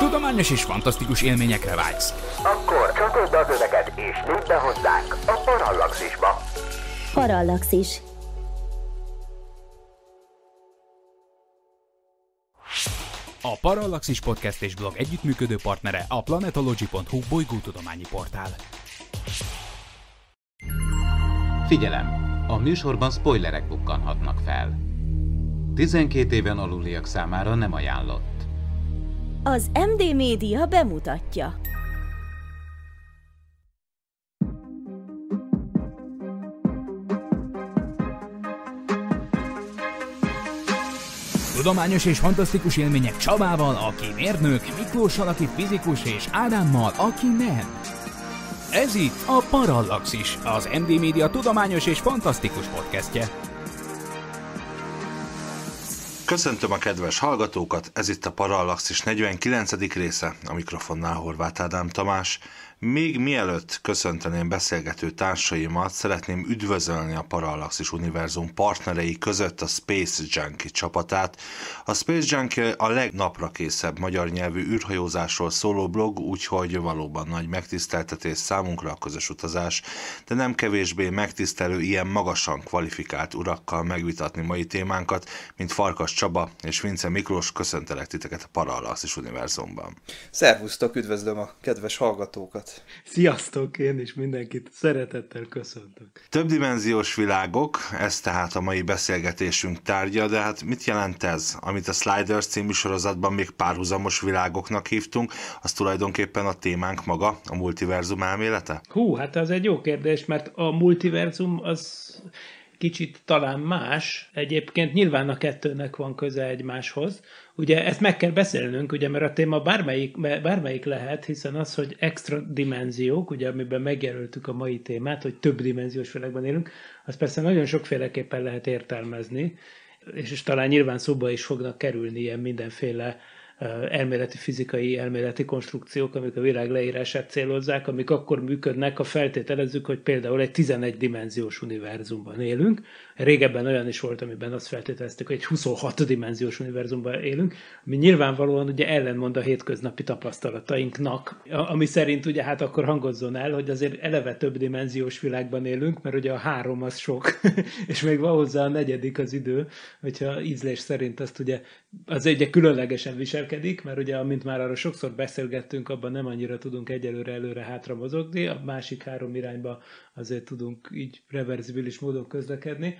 Tudományos és fantasztikus élményekre vágysz. Akkor csatold az öveket és lépj be hozzánk a Parallaxisba. Parallaxis. A Parallaxis Podcast és blog együttműködő partnere a planetology.hu bolygótudományi portál. Figyelem! A műsorban spoilerek bukkanhatnak fel. 12 éven aluliak számára nem ajánlott. Az MD Média bemutatja. Tudományos és fantasztikus élmények Csabával, aki mérnök, Miklóssal, aki fizikus, és Ádámmal, aki nem. Ez itt a Parallaxis, az MD Média tudományos és fantasztikus podcastje. Köszöntöm a kedves hallgatókat, ez itt a Parallaxis 49. része, a mikrofonnál Horváth Ádám Tamás. Még mielőtt köszönteném beszélgető társaimat, szeretném üdvözölni a Parallaxis Univerzum partnerei között a Space Junkie csapatát. A Space Junkie a legnapra készebb magyar nyelvű űrhajózásról szóló blog, úgyhogy valóban nagy megtiszteltetés számunkra a közös utazás, de nem kevésbé megtisztelő ilyen magasan kvalifikált urakkal megvitatni mai témánkat, mint Farkas Csaba és Vince Miklós, köszöntelek titeket a Parallaxis Univerzumban. Szervusztok, üdvözlöm a kedves hallgatókat! Sziasztok! én is mindenkit szeretettel köszöntök. Többdimenziós világok, ez tehát a mai beszélgetésünk tárgya, de hát mit jelent ez? Amit a Sliders című sorozatban még párhuzamos világoknak hívtunk, az tulajdonképpen a témánk maga, a multiverzum elmélete? Hú, hát az egy jó kérdés, mert a multiverzum az kicsit talán más, egyébként nyilván a kettőnek van köze egymáshoz. Ugye ezt meg kell beszélnünk, ugye, mert a téma bármelyik, bármelyik lehet, hiszen az, hogy extra dimenziók, ugye, amiben megjelöltük a mai témát, hogy több dimenziós világban élünk, az persze nagyon sokféleképpen lehet értelmezni, és, és talán nyilván szóba is fognak kerülni ilyen mindenféle elméleti fizikai, elméleti konstrukciók, amik a világ leírását célozzák, amik akkor működnek, ha feltételezzük, hogy például egy 11 dimenziós univerzumban élünk, régebben olyan is volt, amiben azt feltételeztük, hogy egy 26 dimenziós univerzumban élünk, ami nyilvánvalóan ugye ellenmond a hétköznapi tapasztalatainknak, ami szerint ugye hát akkor hangozzon el, hogy azért eleve több dimenziós világban élünk, mert ugye a három az sok, és még van hozzá a negyedik az idő, hogyha ízlés szerint azt ugye, az ugye különlegesen viselkedik, mert ugye, amint már arra sokszor beszélgettünk, abban nem annyira tudunk egyelőre előre hátra mozogni, a másik három irányba azért tudunk így reverzibilis módon közlekedni.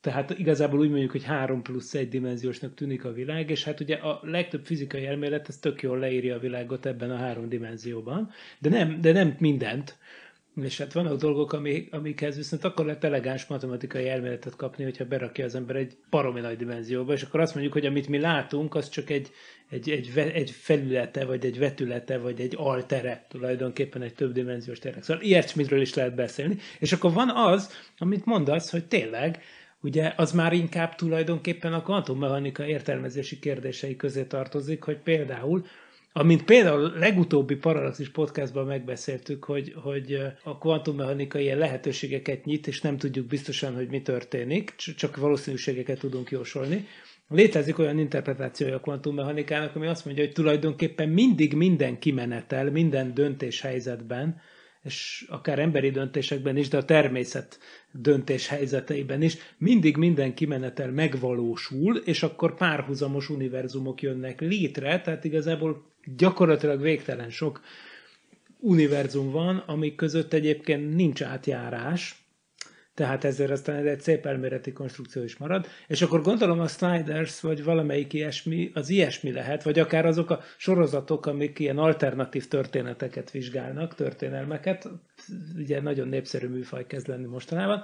Tehát igazából úgy mondjuk, hogy 3 plusz 1 dimenziósnak tűnik a világ, és hát ugye a legtöbb fizikai elmélet ez tök jól leírja a világot ebben a három dimenzióban, de nem, de nem mindent. És hát vannak dolgok, ami, amikhez viszont akkor lehet elegáns matematikai elméletet kapni, hogyha berakja az ember egy baromi nagy dimenzióba, és akkor azt mondjuk, hogy amit mi látunk, az csak egy, egy, egy, egy felülete, vagy egy vetülete, vagy egy altere tulajdonképpen egy többdimenziós térnek. Szóval ilyesmitről is lehet beszélni. És akkor van az, amit mondasz, hogy tényleg, ugye az már inkább tulajdonképpen a kvantummechanika értelmezési kérdései közé tartozik, hogy például Amint például legutóbbi Paralaxis podcastban megbeszéltük, hogy, hogy a kvantummechanika ilyen lehetőségeket nyit, és nem tudjuk biztosan, hogy mi történik, csak valószínűségeket tudunk jósolni. Létezik olyan interpretációja a kvantummechanikának, ami azt mondja, hogy tulajdonképpen mindig minden kimenetel, minden döntéshelyzetben és akár emberi döntésekben is, de a természet döntés helyzeteiben is, mindig minden kimenetel megvalósul, és akkor párhuzamos univerzumok jönnek létre, tehát igazából gyakorlatilag végtelen sok univerzum van, amik között egyébként nincs átjárás, tehát ezért aztán ez egy szép elméleti konstrukció is marad, és akkor gondolom a Sliders, vagy valamelyik ilyesmi, az ilyesmi lehet, vagy akár azok a sorozatok, amik ilyen alternatív történeteket vizsgálnak, történelmeket, ugye nagyon népszerű műfaj kezd lenni mostanában,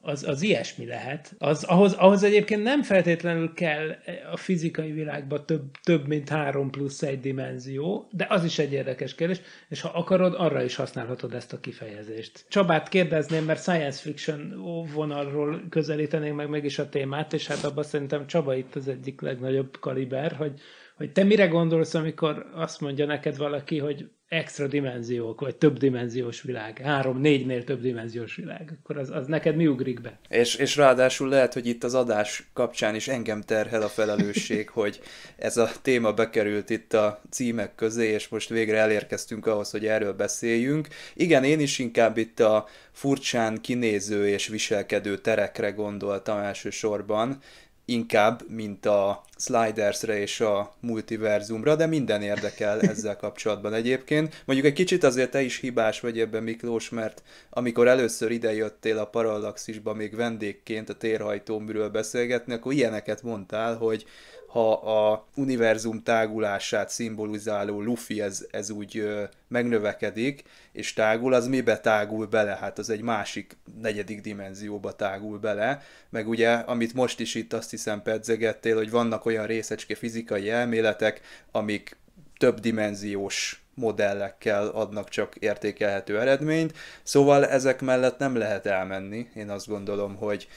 az, az ilyesmi lehet. Az, ahhoz, ahhoz egyébként nem feltétlenül kell a fizikai világban több, több mint három plusz egy dimenzió, de az is egy érdekes kérdés, és ha akarod, arra is használhatod ezt a kifejezést. Csabát kérdezném, mert science fiction vonalról közelítenénk meg meg is a témát, és hát abban szerintem Csaba itt az egyik legnagyobb kaliber, hogy, hogy te mire gondolsz, amikor azt mondja neked valaki, hogy extra dimenziók, vagy több dimenziós világ, három-négynél több dimenziós világ, akkor az, az neked mi ugrik be? És, és ráadásul lehet, hogy itt az adás kapcsán is engem terhel a felelősség, hogy ez a téma bekerült itt a címek közé, és most végre elérkeztünk ahhoz, hogy erről beszéljünk. Igen, én is inkább itt a furcsán kinéző és viselkedő terekre gondoltam elsősorban, inkább, mint a slidersre és a multiverzumra, de minden érdekel ezzel kapcsolatban egyébként. Mondjuk egy kicsit azért te is hibás vagy ebben, Miklós, mert amikor először idejöttél a Parallaxisba még vendégként a térhajtóműről beszélgetni, akkor ilyeneket mondtál, hogy ha a univerzum tágulását szimbolizáló Luffy ez, ez úgy ö, megnövekedik, és tágul, az mibe tágul bele? Hát az egy másik negyedik dimenzióba tágul bele, meg ugye, amit most is itt azt hiszem pedzegettél, hogy vannak olyan részecske fizikai elméletek, amik több dimenziós modellekkel adnak csak értékelhető eredményt, szóval ezek mellett nem lehet elmenni, én azt gondolom, hogy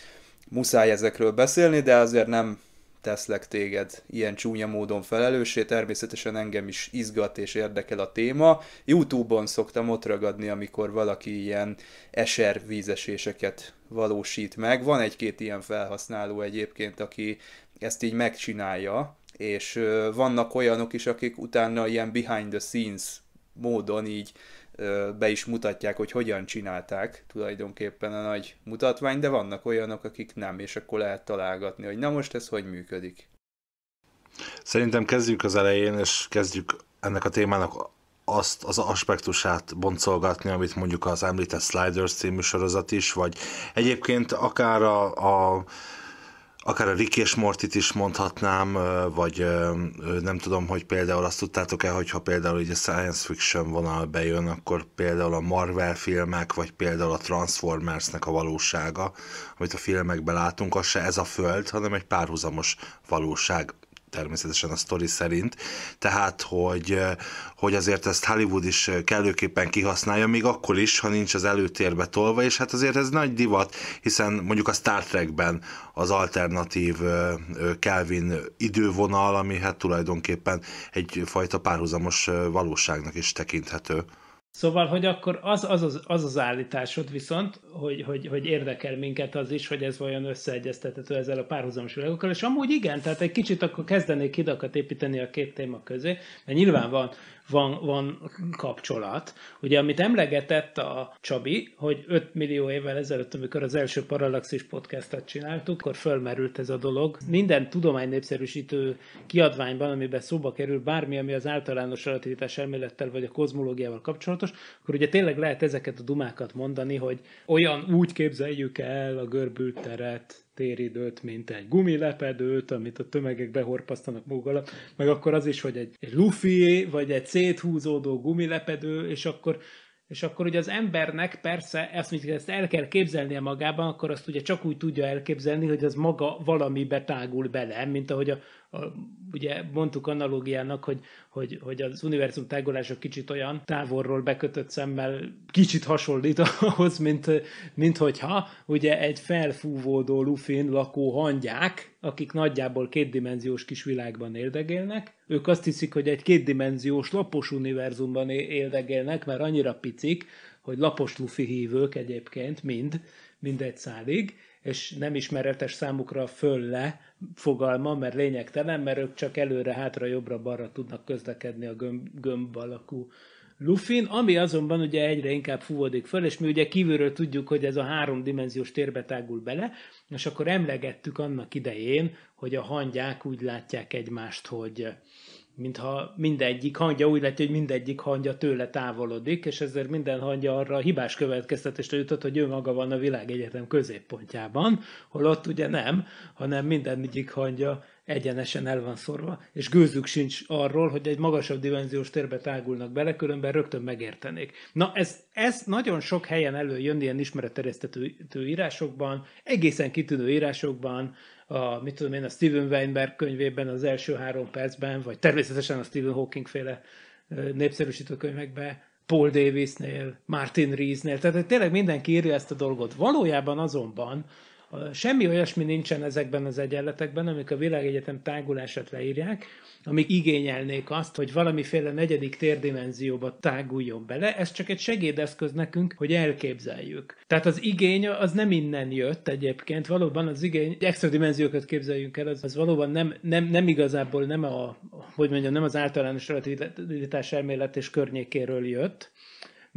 muszáj ezekről beszélni, de azért nem teszlek téged ilyen csúnya módon felelőssé, természetesen engem is izgat és érdekel a téma. Youtube-on szoktam ott ragadni, amikor valaki ilyen vízeséseket valósít meg. Van egy-két ilyen felhasználó egyébként, aki ezt így megcsinálja, és vannak olyanok is, akik utána ilyen behind the scenes módon így be is mutatják, hogy hogyan csinálták tulajdonképpen a nagy mutatvány, de vannak olyanok, akik nem, és akkor lehet találgatni, hogy na most ez hogy működik. Szerintem kezdjük az elején, és kezdjük ennek a témának azt az aspektusát boncolgatni, amit mondjuk az említett Sliders című sorozat is, vagy egyébként akár a, a akár a Rick és Mortit is mondhatnám, vagy nem tudom, hogy például azt tudtátok-e, hogyha például így a science fiction vonal bejön, akkor például a Marvel filmek, vagy például a Transformersnek a valósága, amit a filmekben látunk, az se ez a föld, hanem egy párhuzamos valóság természetesen a sztori szerint, tehát hogy, eh, hogy azért ezt Hollywood is eh, kellőképpen kihasználja, még akkor is, ha nincs az előtérbe tolva, és hát azért ez nagy divat, hiszen mondjuk a Star Trekben az alternatív eh, Kelvin idővonal, ami hát tulajdonképpen egyfajta párhuzamos valóságnak is tekinthető. Szóval, hogy akkor az az, az, az, az állításod viszont, hogy, hogy, hogy érdekel minket az is, hogy ez vajon összeegyeztethető ezzel a párhuzamos világokkal, és amúgy igen, tehát egy kicsit akkor kezdenék hidakat építeni a két téma közé, mert nyilván van van, van kapcsolat. Ugye, amit emlegetett a Csabi, hogy 5 millió évvel ezelőtt, amikor az első Parallaxis podcastet csináltuk, akkor fölmerült ez a dolog. Minden tudomány népszerűsítő kiadványban, amiben szóba kerül bármi, ami az általános relativitás elmélettel vagy a kozmológiával kapcsolatos, akkor ugye tényleg lehet ezeket a dumákat mondani, hogy olyan úgy képzeljük el a görbült teret, téridőt, mint egy gumilepedőt, amit a tömegek behorpasztanak maguk alatt, meg akkor az is, hogy egy, egy lufi, vagy egy széthúzódó gumilepedő, és akkor és akkor ugye az embernek persze ezt, mondjuk, ezt el kell képzelnie magában, akkor azt ugye csak úgy tudja elképzelni, hogy az maga valami betágul bele, mint ahogy a, a, ugye mondtuk analógiának, hogy, hogy, hogy az univerzum tágolása kicsit olyan távolról bekötött szemmel kicsit hasonlít ahhoz, mint, mint hogyha ugye egy felfúvódó lufin lakó hangyák, akik nagyjából kétdimenziós kis világban éldegélnek, ők azt hiszik, hogy egy kétdimenziós lapos univerzumban éldegélnek, mert annyira picik, hogy lapos lufi hívők egyébként mind, mindegy szálig, és nem ismeretes számukra fölle fogalma, mert lényegtelen, mert ők csak előre, hátra, jobbra, balra tudnak közlekedni a gömb, gömb alakú lufin, ami azonban ugye egyre inkább fúvodik föl, és mi ugye kívülről tudjuk, hogy ez a háromdimenziós térbe tágul bele, és akkor emlegettük annak idején, hogy a hangyák úgy látják egymást, hogy mintha mindegyik hangja úgy lett, hogy mindegyik hangja tőle távolodik, és ezért minden hangja arra a hibás következtetést jutott, hogy ő maga van a világegyetem középpontjában, holott ugye nem, hanem egyik hangja egyenesen el van szorva, és gőzük sincs arról, hogy egy magasabb dimenziós térbe tágulnak bele, különben rögtön megértenék. Na ez, ez nagyon sok helyen előjön ilyen ismeretterjesztető írásokban, egészen kitűnő írásokban, a, mit tudom én, a Steven Weinberg könyvében az első három percben, vagy természetesen a Stephen Hawking féle népszerűsítő könyvekben, Paul Davisnél, Martin Reesnél, tehát tényleg mindenki írja ezt a dolgot. Valójában azonban Semmi olyasmi nincsen ezekben az egyenletekben, amik a világegyetem tágulását leírják, amik igényelnék azt, hogy valamiféle negyedik térdimenzióba táguljon bele, ez csak egy segédeszköz nekünk, hogy elképzeljük. Tehát az igény az nem innen jött egyébként, valóban az igény, extra dimenziókat képzeljünk el, az, az valóban nem, nem, nem igazából nem a, hogy mondjam, nem az általános relativitás elmélet és környékéről jött,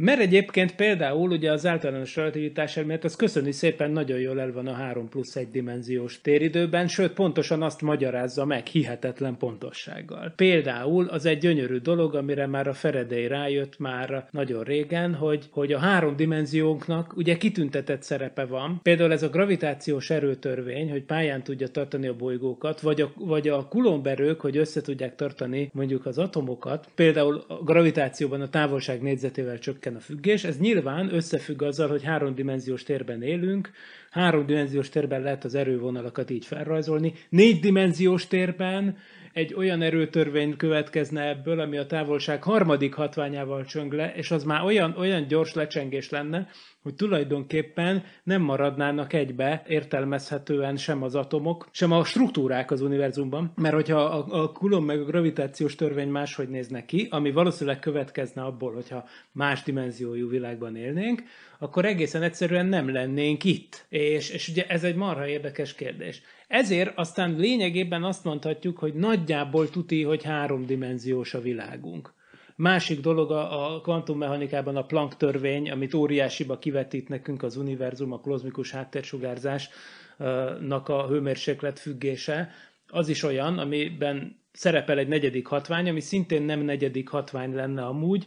mert egyébként például ugye az általános relativitás elmélet, az köszöni szépen nagyon jól el van a 3 plusz 1 dimenziós téridőben, sőt pontosan azt magyarázza meg hihetetlen pontossággal. Például az egy gyönyörű dolog, amire már a Feredei rájött már nagyon régen, hogy, hogy a három dimenziónknak ugye kitüntetett szerepe van. Például ez a gravitációs erőtörvény, hogy pályán tudja tartani a bolygókat, vagy a, vagy a kulomberők, hogy össze tudják tartani mondjuk az atomokat. Például a gravitációban a távolság négyzetével csökken csökken a függés. Ez nyilván összefügg azzal, hogy háromdimenziós térben élünk, háromdimenziós térben lehet az erővonalakat így felrajzolni, négydimenziós térben egy olyan erőtörvény következne ebből, ami a távolság harmadik hatványával csöng le, és az már olyan, olyan gyors lecsengés lenne, hogy tulajdonképpen nem maradnának egybe értelmezhetően sem az atomok, sem a struktúrák az univerzumban, mert hogyha a, a kulom meg a gravitációs törvény máshogy nézne ki, ami valószínűleg következne abból, hogyha más dimenziójú világban élnénk, akkor egészen egyszerűen nem lennénk itt. És, és ugye ez egy marha érdekes kérdés. Ezért aztán lényegében azt mondhatjuk, hogy nagyjából tuti, hogy háromdimenziós a világunk. Másik dolog a, a kvantummechanikában a Planck törvény, amit óriásiba kivetít nekünk az univerzum, a kozmikus háttérsugárzásnak a hőmérséklet függése, az is olyan, amiben szerepel egy negyedik hatvány, ami szintén nem negyedik hatvány lenne amúgy,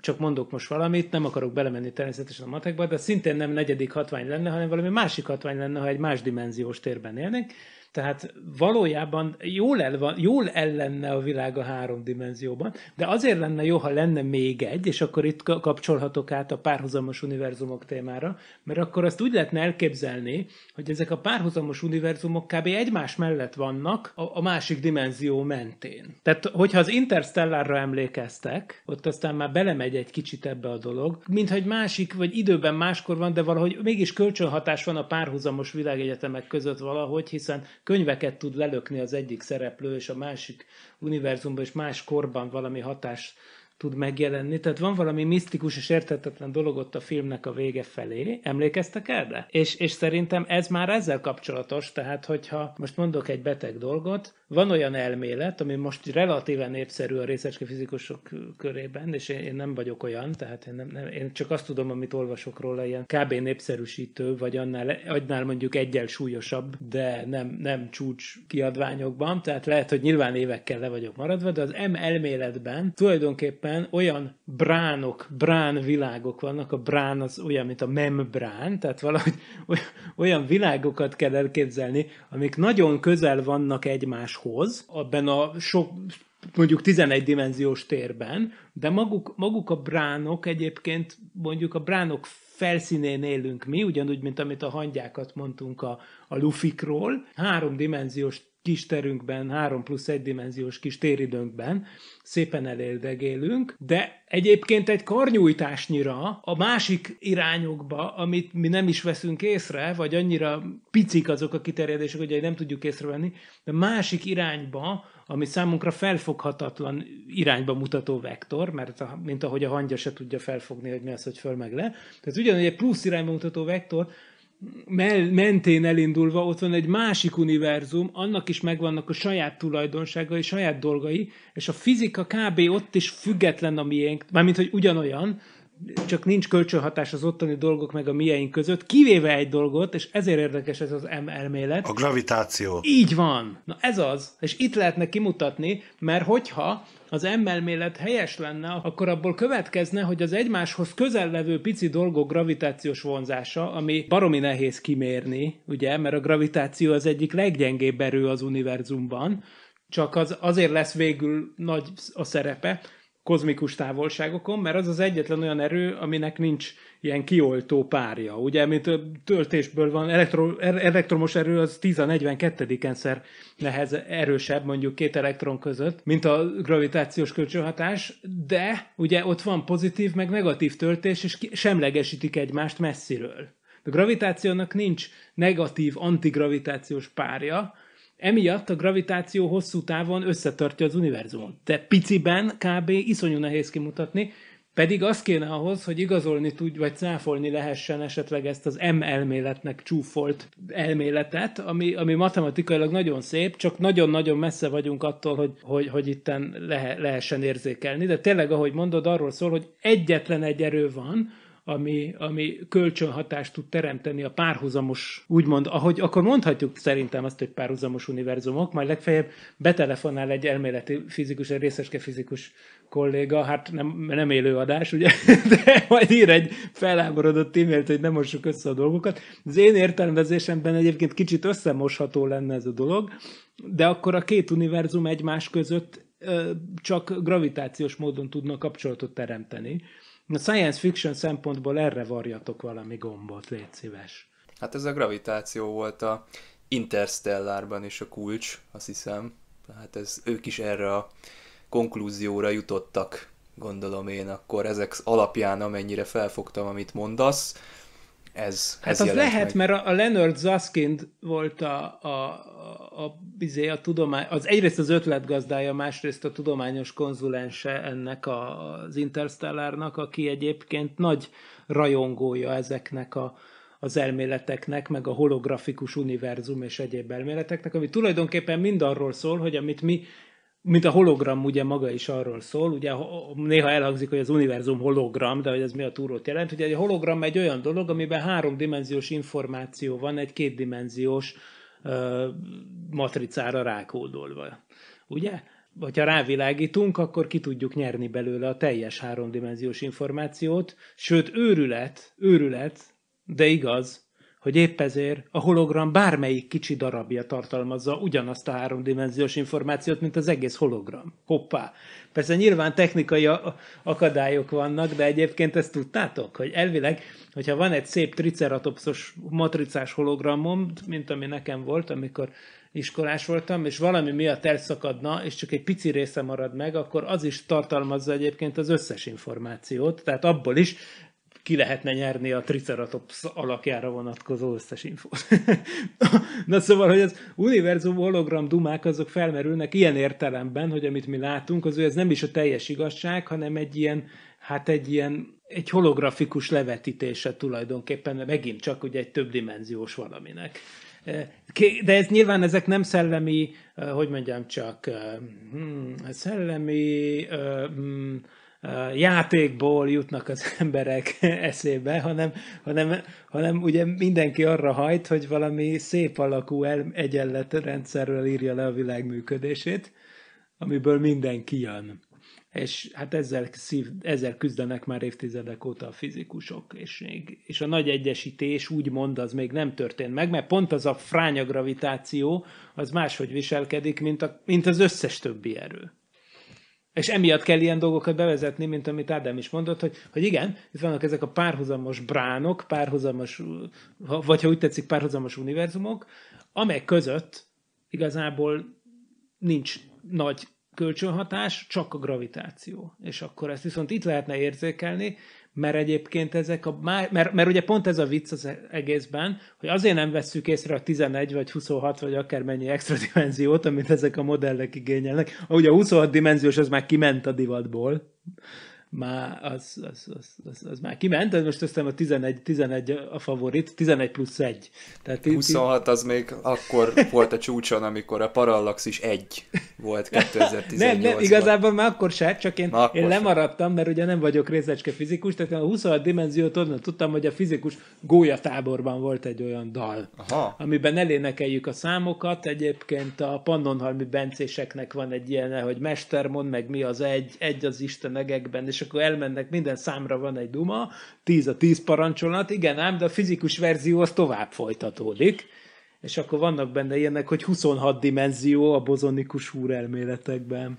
csak mondok most valamit, nem akarok belemenni természetesen a matekba, de szintén nem negyedik hatvány lenne, hanem valami másik hatvány lenne, ha egy más dimenziós térben élnénk. Tehát valójában jól, el van, jól el lenne a világ a három dimenzióban, de azért lenne jó, ha lenne még egy, és akkor itt kapcsolhatok át a párhuzamos univerzumok témára, mert akkor azt úgy lehetne elképzelni, hogy ezek a párhuzamos univerzumok kb. egymás mellett vannak a, a másik dimenzió mentén. Tehát, hogyha az Interstellárra emlékeztek, ott aztán már belemegy egy kicsit ebbe a dolog, mintha egy másik, vagy időben máskor van, de valahogy mégis kölcsönhatás van a párhuzamos világegyetemek között valahogy, hiszen könyveket tud lelökni az egyik szereplő, és a másik univerzumban és más korban valami hatás tud megjelenni. Tehát van valami misztikus és értetetlen dolog ott a filmnek a vége felé. Emlékeztek erre? És, és szerintem ez már ezzel kapcsolatos, tehát hogyha most mondok egy beteg dolgot, van olyan elmélet, ami most relatíven népszerű a részecskefizikusok körében, és én, én nem vagyok olyan, tehát én, nem, nem, én csak azt tudom, amit olvasok róla, ilyen kb. népszerűsítő, vagy annál, annál mondjuk egyel súlyosabb, de nem, nem csúcs kiadványokban, tehát lehet, hogy nyilván évekkel le vagyok maradva, de az M elméletben tulajdonképpen olyan bránok, brán világok vannak, a brán az olyan, mint a membrán, tehát valahogy olyan világokat kell elképzelni, amik nagyon közel vannak egymáshoz, hoz, abban a sok mondjuk 11 dimenziós térben, de maguk, maguk a bránok egyébként, mondjuk a bránok felszínén élünk mi, ugyanúgy, mint amit a hangyákat mondtunk a, a lufikról, háromdimenziós kis terünkben, három plusz egydimenziós dimenziós kis téridőnkben szépen elérdegélünk, de egyébként egy karnyújtásnyira a másik irányokba, amit mi nem is veszünk észre, vagy annyira picik azok a kiterjedések, hogy nem tudjuk észrevenni, de másik irányba, ami számunkra felfoghatatlan irányba mutató vektor, mert a, mint ahogy a hangya se tudja felfogni, hogy mi az, hogy föl meg le. Tehát ugyanúgy egy plusz irányba mutató vektor, mell- mentén elindulva ott van egy másik univerzum, annak is megvannak a saját tulajdonságai, saját dolgai, és a fizika kb. ott is független a miénk, mármint, hogy ugyanolyan, csak nincs kölcsönhatás az ottani dolgok meg a mieink között, kivéve egy dolgot, és ezért érdekes ez az M elmélet. A gravitáció. Így van. Na ez az, és itt lehetne kimutatni, mert hogyha az m helyes lenne, akkor abból következne, hogy az egymáshoz közel levő pici dolgok gravitációs vonzása, ami baromi nehéz kimérni, ugye, mert a gravitáció az egyik leggyengébb erő az univerzumban, csak az azért lesz végül nagy a szerepe kozmikus távolságokon, mert az az egyetlen olyan erő, aminek nincs ilyen kioltó párja. Ugye, mint töltésből van, elektro, er, elektromos erő az 10 a 42-szer nehez erősebb mondjuk két elektron között, mint a gravitációs kölcsönhatás, de ugye ott van pozitív meg negatív töltés, és semlegesítik egymást messziről. A gravitációnak nincs negatív antigravitációs párja, Emiatt a gravitáció hosszú távon összetartja az univerzumot. De piciben kb. iszonyú nehéz kimutatni, pedig az kéne ahhoz, hogy igazolni tudj, vagy cáfolni lehessen esetleg ezt az M-elméletnek csúfolt elméletet, ami, ami matematikailag nagyon szép, csak nagyon-nagyon messze vagyunk attól, hogy, hogy, hogy itten lehe, lehessen érzékelni. De tényleg, ahogy mondod, arról szól, hogy egyetlen egy erő van, ami, ami kölcsönhatást tud teremteni a párhuzamos, úgymond, ahogy akkor mondhatjuk szerintem azt, hogy párhuzamos univerzumok, majd legfeljebb betelefonál egy elméleti fizikus, egy részeske fizikus kolléga, hát nem, nem élő adás, ugye, de majd ír egy feláborodott e-mailt, hogy nem mossuk össze a dolgokat. Az én értelmezésemben egyébként kicsit összemosható lenne ez a dolog, de akkor a két univerzum egymás között csak gravitációs módon tudna kapcsolatot teremteni. A science fiction szempontból erre varjatok valami gombot, légy szíves. Hát ez a gravitáció volt a Interstellárban is a kulcs, azt hiszem. Hát ez, ők is erre a konklúzióra jutottak, gondolom én akkor ezek alapján, amennyire felfogtam, amit mondasz ez, hát ez az lehet, meg. mert a, Leonard Zaskind volt a, a, a, a, izé, a tudomány, az egyrészt az ötletgazdája, másrészt a tudományos konzulense ennek a, az Interstellárnak, aki egyébként nagy rajongója ezeknek a, az elméleteknek, meg a holografikus univerzum és egyéb elméleteknek, ami tulajdonképpen mind arról szól, hogy amit mi mint a hologram ugye maga is arról szól, ugye néha elhangzik, hogy az univerzum hologram, de hogy ez mi a túrót jelent, ugye a hologram egy olyan dolog, amiben háromdimenziós információ van egy kétdimenziós ö, matricára rákódolva. Ugye? ha rávilágítunk, akkor ki tudjuk nyerni belőle a teljes háromdimenziós információt, sőt őrület, őrület, de igaz, hogy épp ezért a hologram bármelyik kicsi darabja tartalmazza ugyanazt a háromdimenziós információt, mint az egész hologram. Hoppá! Persze nyilván technikai akadályok vannak, de egyébként ezt tudtátok, hogy elvileg, hogyha van egy szép triceratopsos matricás hologramom, mint ami nekem volt, amikor iskolás voltam, és valami miatt elszakadna, és csak egy pici része marad meg, akkor az is tartalmazza egyébként az összes információt, tehát abból is ki lehetne nyerni a Triceratops alakjára vonatkozó összes infót. Na szóval, hogy az univerzum hologram dumák azok felmerülnek ilyen értelemben, hogy amit mi látunk, az ez nem is a teljes igazság, hanem egy ilyen, hát egy ilyen egy holografikus levetítése tulajdonképpen, megint csak ugye egy többdimenziós valaminek. Eh, de ez nyilván ezek nem szellemi, eh, hogy mondjam csak, eh, hmm, szellemi hmm, játékból jutnak az emberek eszébe, hanem, hanem, hanem ugye mindenki arra hajt, hogy valami szép alakú egyenletrendszerről írja le a világ működését, amiből mindenki jön. És hát ezzel, szív, ezzel küzdenek már évtizedek óta a fizikusok, és, és a nagy egyesítés úgymond az még nem történt meg, mert pont az a fránya gravitáció az máshogy viselkedik, mint, a, mint az összes többi erő. És emiatt kell ilyen dolgokat bevezetni, mint amit Ádám is mondott, hogy, hogy igen, itt vannak ezek a párhuzamos bránok, párhuzamos, vagy ha úgy tetszik, párhuzamos univerzumok, amely között igazából nincs nagy kölcsönhatás, csak a gravitáció. És akkor ezt viszont itt lehetne érzékelni, mert egyébként ezek a, mert, mert, mert ugye pont ez a vicc az egészben, hogy azért nem vesszük észre a 11 vagy 26 vagy akármennyi extra dimenziót, amit ezek a modellek igényelnek. ugye a 26 dimenziós az már kiment a divatból, már az, az, az, az, az már kiment, de most aztán a 11, 11 a favorit, 11 plusz 1. Tehát 26 az még akkor volt a csúcson, amikor a Parallax is 1 volt 2018 Nem, nem, igazából már akkor se, csak én, akkor én lemaradtam, mert ugye nem vagyok részecske fizikus, tehát a 26 dimenziót onnan tudtam, hogy a fizikus gólyatáborban volt egy olyan dal, Aha. amiben elénekeljük a számokat, egyébként a Pannonhalmi bencéseknek van egy ilyen, hogy mester mond meg mi az egy, egy az Isten egekben, és akkor elmennek, minden számra van egy duma, 10 a 10 parancsolat, igen ám, de a fizikus verzió az tovább folytatódik, és akkor vannak benne ilyenek, hogy 26 dimenzió a bozonikus elméletekben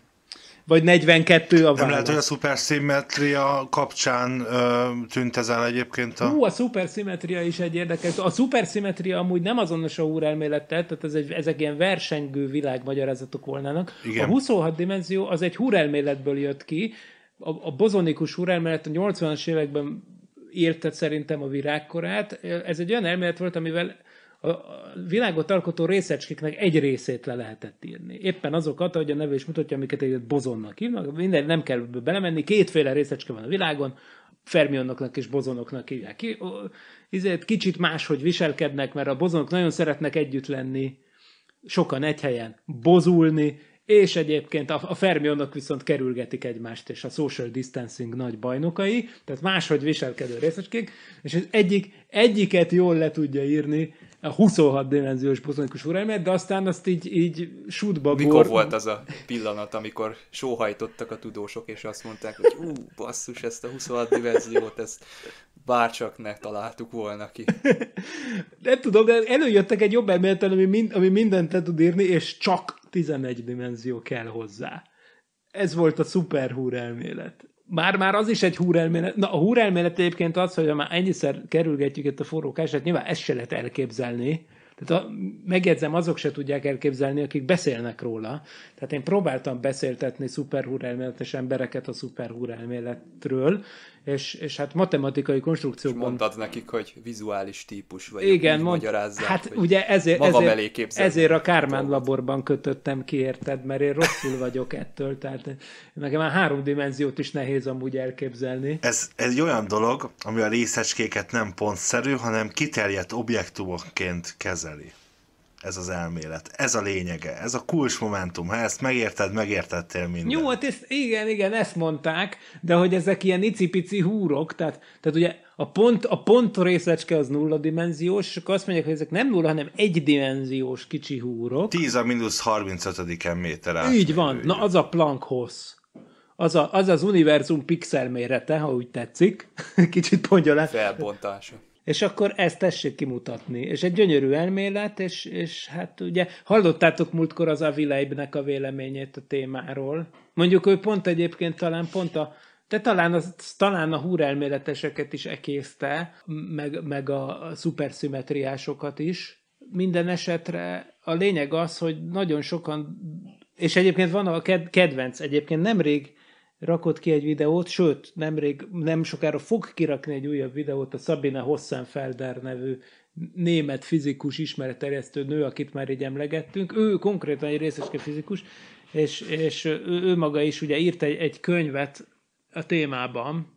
Vagy 42 a válasz. Nem lehet, hogy a szuperszimmetria kapcsán ö, tűnt el egyébként a... Hú, a szuperszimmetria is egy érdekes. A szuperszimmetria amúgy nem azonos a húrelmélettel, tehát ez egy, ezek ilyen versengő világmagyarázatok volnának. Igen. A 26 dimenzió az egy húrelméletből jött ki, a, a bozonikus urelmelet a 80-as években érte szerintem a virágkorát. Ez egy olyan elmélet volt, amivel a világot alkotó részecskéknek egy részét le lehetett írni. Éppen azokat, ahogy a neve is mutatja, amiket egy bozonnak hívnak, minden nem kell belemenni, kétféle részecske van a világon, fermionoknak és bozonoknak hívják ki. Ezért kicsit máshogy viselkednek, mert a bozonok nagyon szeretnek együtt lenni, sokan egy helyen bozulni, és egyébként a, a fermionok viszont kerülgetik egymást, és a social distancing nagy bajnokai, tehát máshogy viselkedő részecskék, és az egyik, egyiket jól le tudja írni a 26 dimenziós bozonikus uralmát, de aztán azt így, így sútba Mikor gór... volt az a pillanat, amikor sóhajtottak a tudósok, és azt mondták, hogy ú, basszus, ezt a 26 dimenziót, ezt bárcsak ne találtuk volna ki. nem tudom, de előjöttek egy jobb elméleten, ami, mind, ami mindent te tud írni, és csak 11 dimenzió kell hozzá. Ez volt a szuper húrelmélet. Már-már az is egy húrelmélet. Na, a húrelmélet egyébként az, hogy már ennyiszer kerülgetjük itt a kását, nyilván ezt se lehet elképzelni, tehát a, megjegyzem, azok se tudják elképzelni, akik beszélnek róla. Tehát én próbáltam beszéltetni szuperhúr embereket a szuperhúr elméletről, és, és hát matematikai konstrukciókban... És mondtad nekik, hogy vizuális típus vagy. Igen, mond... Hát ugye ezért, ezért, ezért a Kármán laborban kötöttem ki, érted, mert én rosszul vagyok ettől, tehát nekem már három dimenziót is nehéz amúgy elképzelni. Ez, ez egy olyan dolog, ami a részecskéket nem pontszerű, hanem kiterjedt objektumokként kezeli ez az elmélet. Ez a lényege, ez a kulcsmomentum. Ha ezt megérted, megértettél mindent. Jó, hát ezt, igen, igen, ezt mondták, de hogy ezek ilyen icipici húrok, tehát, tehát ugye a pont, a pont részecske az nulladimenziós, és akkor azt mondják, hogy ezek nem nulla, hanem egydimenziós kicsi húrok. 10 a mínusz 35 méter át. Így van, na az a Planck hossz az, a, az az univerzum pixel mérete, ha úgy tetszik. Kicsit mondja le. Felbontása. És akkor ezt tessék kimutatni. És egy gyönyörű elmélet, és, és hát ugye hallottátok múltkor az Avileibnek a véleményét a témáról. Mondjuk ő pont egyébként talán pont a de talán, az, talán a húrelméleteseket is ekészte, meg, meg a szuperszimetriásokat is. Minden esetre a lényeg az, hogy nagyon sokan, és egyébként van a kedvenc, egyébként nemrég rakott ki egy videót, sőt, nemrég, nem sokára fog kirakni egy újabb videót a Sabine Hossenfelder nevű német fizikus ismeretterjesztő nő, akit már így emlegettünk. Ő konkrétan egy részeske fizikus, és, és ő, ő maga is ugye írt egy, egy könyvet a témában,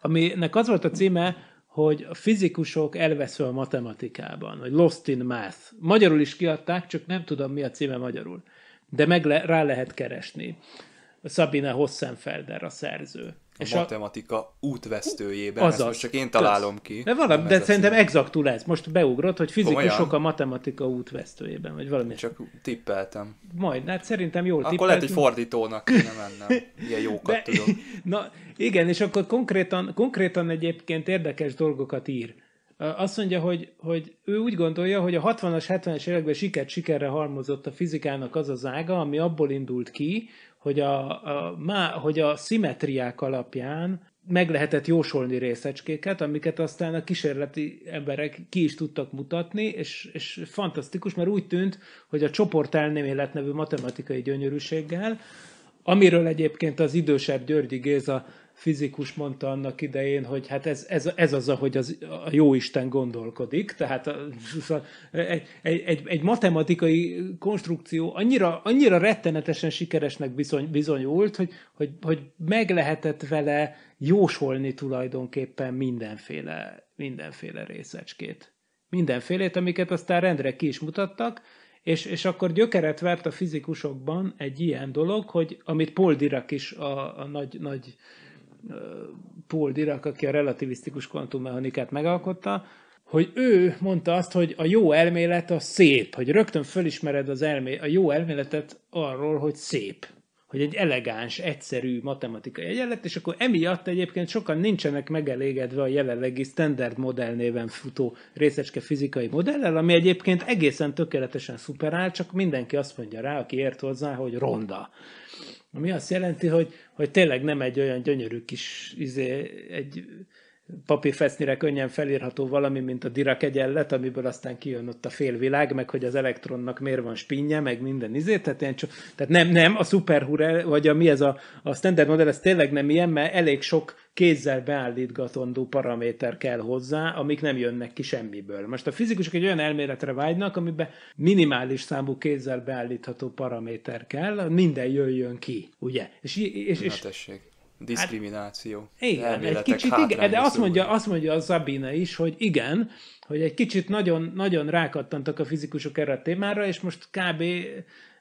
aminek az volt a címe, hogy a fizikusok elveszve a matematikában, vagy Lost in Math. Magyarul is kiadták, csak nem tudom mi a címe magyarul. De meg le, rá lehet keresni. Sabine Hossenfelder a szerző. A és matematika a... útvesztőjében, Azaz, ezt most csak én találom ki. De, valami, de szerintem szín. exaktul ez. Most beugrott, hogy fizikusok a matematika útvesztőjében, vagy valami. Csak tippeltem. Majd, hát szerintem jól tippeltem. Akkor lehet, hogy fordítónak kéne mennem. Ilyen jókat de, tudok. Na, igen, és akkor konkrétan, konkrétan egyébként érdekes dolgokat ír. Azt mondja, hogy, hogy ő úgy gondolja, hogy a 60-as, 70-es években sikert sikerre halmozott a fizikának az az ága, ami abból indult ki, hogy a, a, má, hogy a szimetriák alapján meg lehetett jósolni részecskéket, amiket aztán a kísérleti emberek ki is tudtak mutatni, és, és fantasztikus, mert úgy tűnt, hogy a csoport elnémélet nevű matematikai gyönyörűséggel, amiről egyébként az idősebb Györgyi Géza fizikus mondta annak idején, hogy hát ez, ez, ez az, ahogy az, a jóisten gondolkodik, tehát a, szóval egy, egy, egy matematikai konstrukció annyira, annyira rettenetesen sikeresnek bizony, bizonyult, hogy, hogy, hogy meg lehetett vele jósolni tulajdonképpen mindenféle, mindenféle részecskét. Mindenfélét, amiket aztán rendre ki is mutattak, és, és akkor gyökeret vert a fizikusokban egy ilyen dolog, hogy amit Paul Dirac is a, a nagy, nagy Paul Dirac, aki a relativisztikus kvantummechanikát megalkotta, hogy ő mondta azt, hogy a jó elmélet a szép, hogy rögtön fölismered az elmé- a jó elméletet arról, hogy szép hogy egy elegáns, egyszerű matematikai egyenlet, és akkor emiatt egyébként sokan nincsenek megelégedve a jelenlegi standard modell néven futó részecske fizikai modellel, ami egyébként egészen tökéletesen szuperál, csak mindenki azt mondja rá, aki ért hozzá, hogy ronda. Ami azt jelenti, hogy, hogy tényleg nem egy olyan gyönyörű kis, izé, egy papírfesznyire könnyen felírható valami, mint a Dirac egyenlet, amiből aztán kijön ott a félvilág, meg hogy az elektronnak miért van spinje, meg minden izé, tehát, ilyen csak, tehát nem, nem, a szuperhure, vagy a, mi ez a, a standard modell, ez tényleg nem ilyen, mert elég sok kézzel beállítgatandó paraméter kell hozzá, amik nem jönnek ki semmiből. Most a fizikusok egy olyan elméletre vágynak, amiben minimális számú kézzel beállítható paraméter kell, minden jöjjön ki, ugye? És, és, és, és, Diszkrimináció. Hát, igen, egy kicsit, igen, de azt mondja, azt mondja a Zabina is, hogy igen, hogy egy kicsit nagyon, nagyon rákattantak a fizikusok erre a témára, és most kb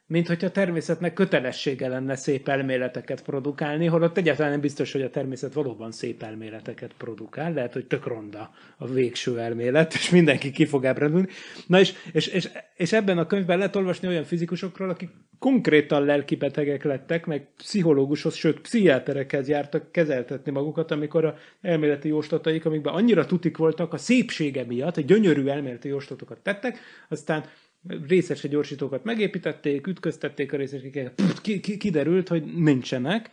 mint hogy a természetnek kötelessége lenne szép elméleteket produkálni, holott egyáltalán nem biztos, hogy a természet valóban szép elméleteket produkál, lehet, hogy tök ronda a végső elmélet, és mindenki ki fog ábrándulni. Na és, és, és, és ebben a könyvben lehet olvasni olyan fizikusokról, akik konkrétan lelkibetegek lettek, meg pszichológushoz, sőt pszichiáterekhez jártak kezeltetni magukat, amikor a elméleti jóstataik amikben annyira tutik voltak a szépsége miatt, hogy gyönyörű elméleti jóstatokat tettek, aztán részese gyorsítókat megépítették, ütköztették a részecskéket, ki, ki, kiderült, hogy nincsenek,